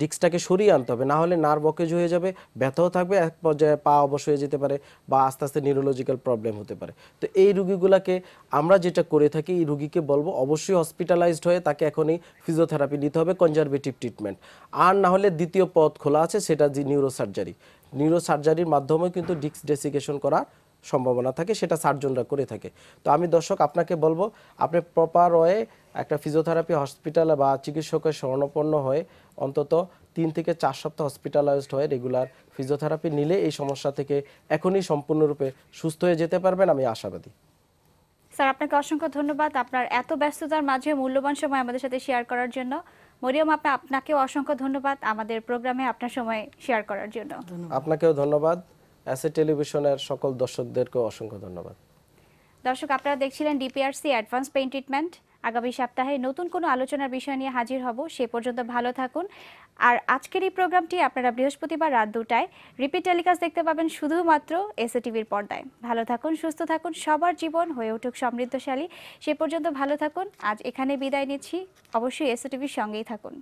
ডিস্কটাকে সরিয়ে আনতে হবে নাহলে নার্ভ অকেজ হয়ে যাবে ব্যথাও থাকবে এক পর্যায়ে পা অবশ হয়ে যেতে পারে বা আস্তে আস্তে নিউরোলজিক্যাল প্রবলেম হতে পারে তো এই রুগীগুলোকে আমরা যেটা করে থাকি এই রুগীকে বলবো অবশ্যই হসপিটালাইজড হয়ে তাকে এখনই ফিজিওথেরাপি নিতে হবে কনজারভেটিভ ট্রিটমেন্ট আর না হলে দ্বিতীয় পথ খোলা আছে সেটা যে নিউরোসার্জারি নিউরোসার্জারির মাধ্যমে কিন্তু ডিস্ক ডেসিকেশন করা সম্ভাবনা থাকে সেটা সার্জনরা করে থাকে তো আমি দর্শক আপনাকে বলবো আপনি প্রপার ওয়ে একটা ফিজিওথেরাপি হসপিটালে বা চিকিৎসকের স্বর্ণপন্ন হয়ে অন্তত তিন থেকে চার সপ্তাহ হসপিটালাইজড হয়ে রেগুলার ফিজিওথেরাপি নিলে এই সমস্যা থেকে এখনই সম্পূর্ণরূপে সুস্থ হয়ে যেতে পারবেন আমি আশাবাদী স্যার আপনাকে অসংখ্য ধন্যবাদ আপনার এত ব্যস্ততার মাঝে মূল্যবান সময় আমাদের সাথে শেয়ার করার জন্য মরিয়ম আপনি আপনাকেও অসংখ্য ধন্যবাদ আমাদের প্রোগ্রামে আপনার সময় শেয়ার করার জন্য আপনাকেও ধন্যবাদ এসএ টেলিভিশনের সকল দর্শকদেরকে অসংখ্য ধন্যবাদ দর্শক আপনারা দেখছিলেন ডিপিআরসি অ্যাডভান্স পেইন্ট ট্রিটমেন্ট আগামী সপ্তাহে নতুন কোনো আলোচনার বিষয় নিয়ে হাজির হব সে পর্যন্ত ভালো থাকুন আর আজকের এই প্রোগ্রামটি আপনারা বৃহস্পতিবার রাত দুটায় রিপিট টেলিকাস্ট দেখতে পাবেন শুধুমাত্র এসএ টিভির পর্দায় ভালো থাকুন সুস্থ থাকুন সবার জীবন হয়ে উঠুক সমৃদ্ধশালী সে পর্যন্ত ভালো থাকুন আজ এখানে বিদায় নিচ্ছি অবশ্যই এসএ টিভির সঙ্গেই থাকুন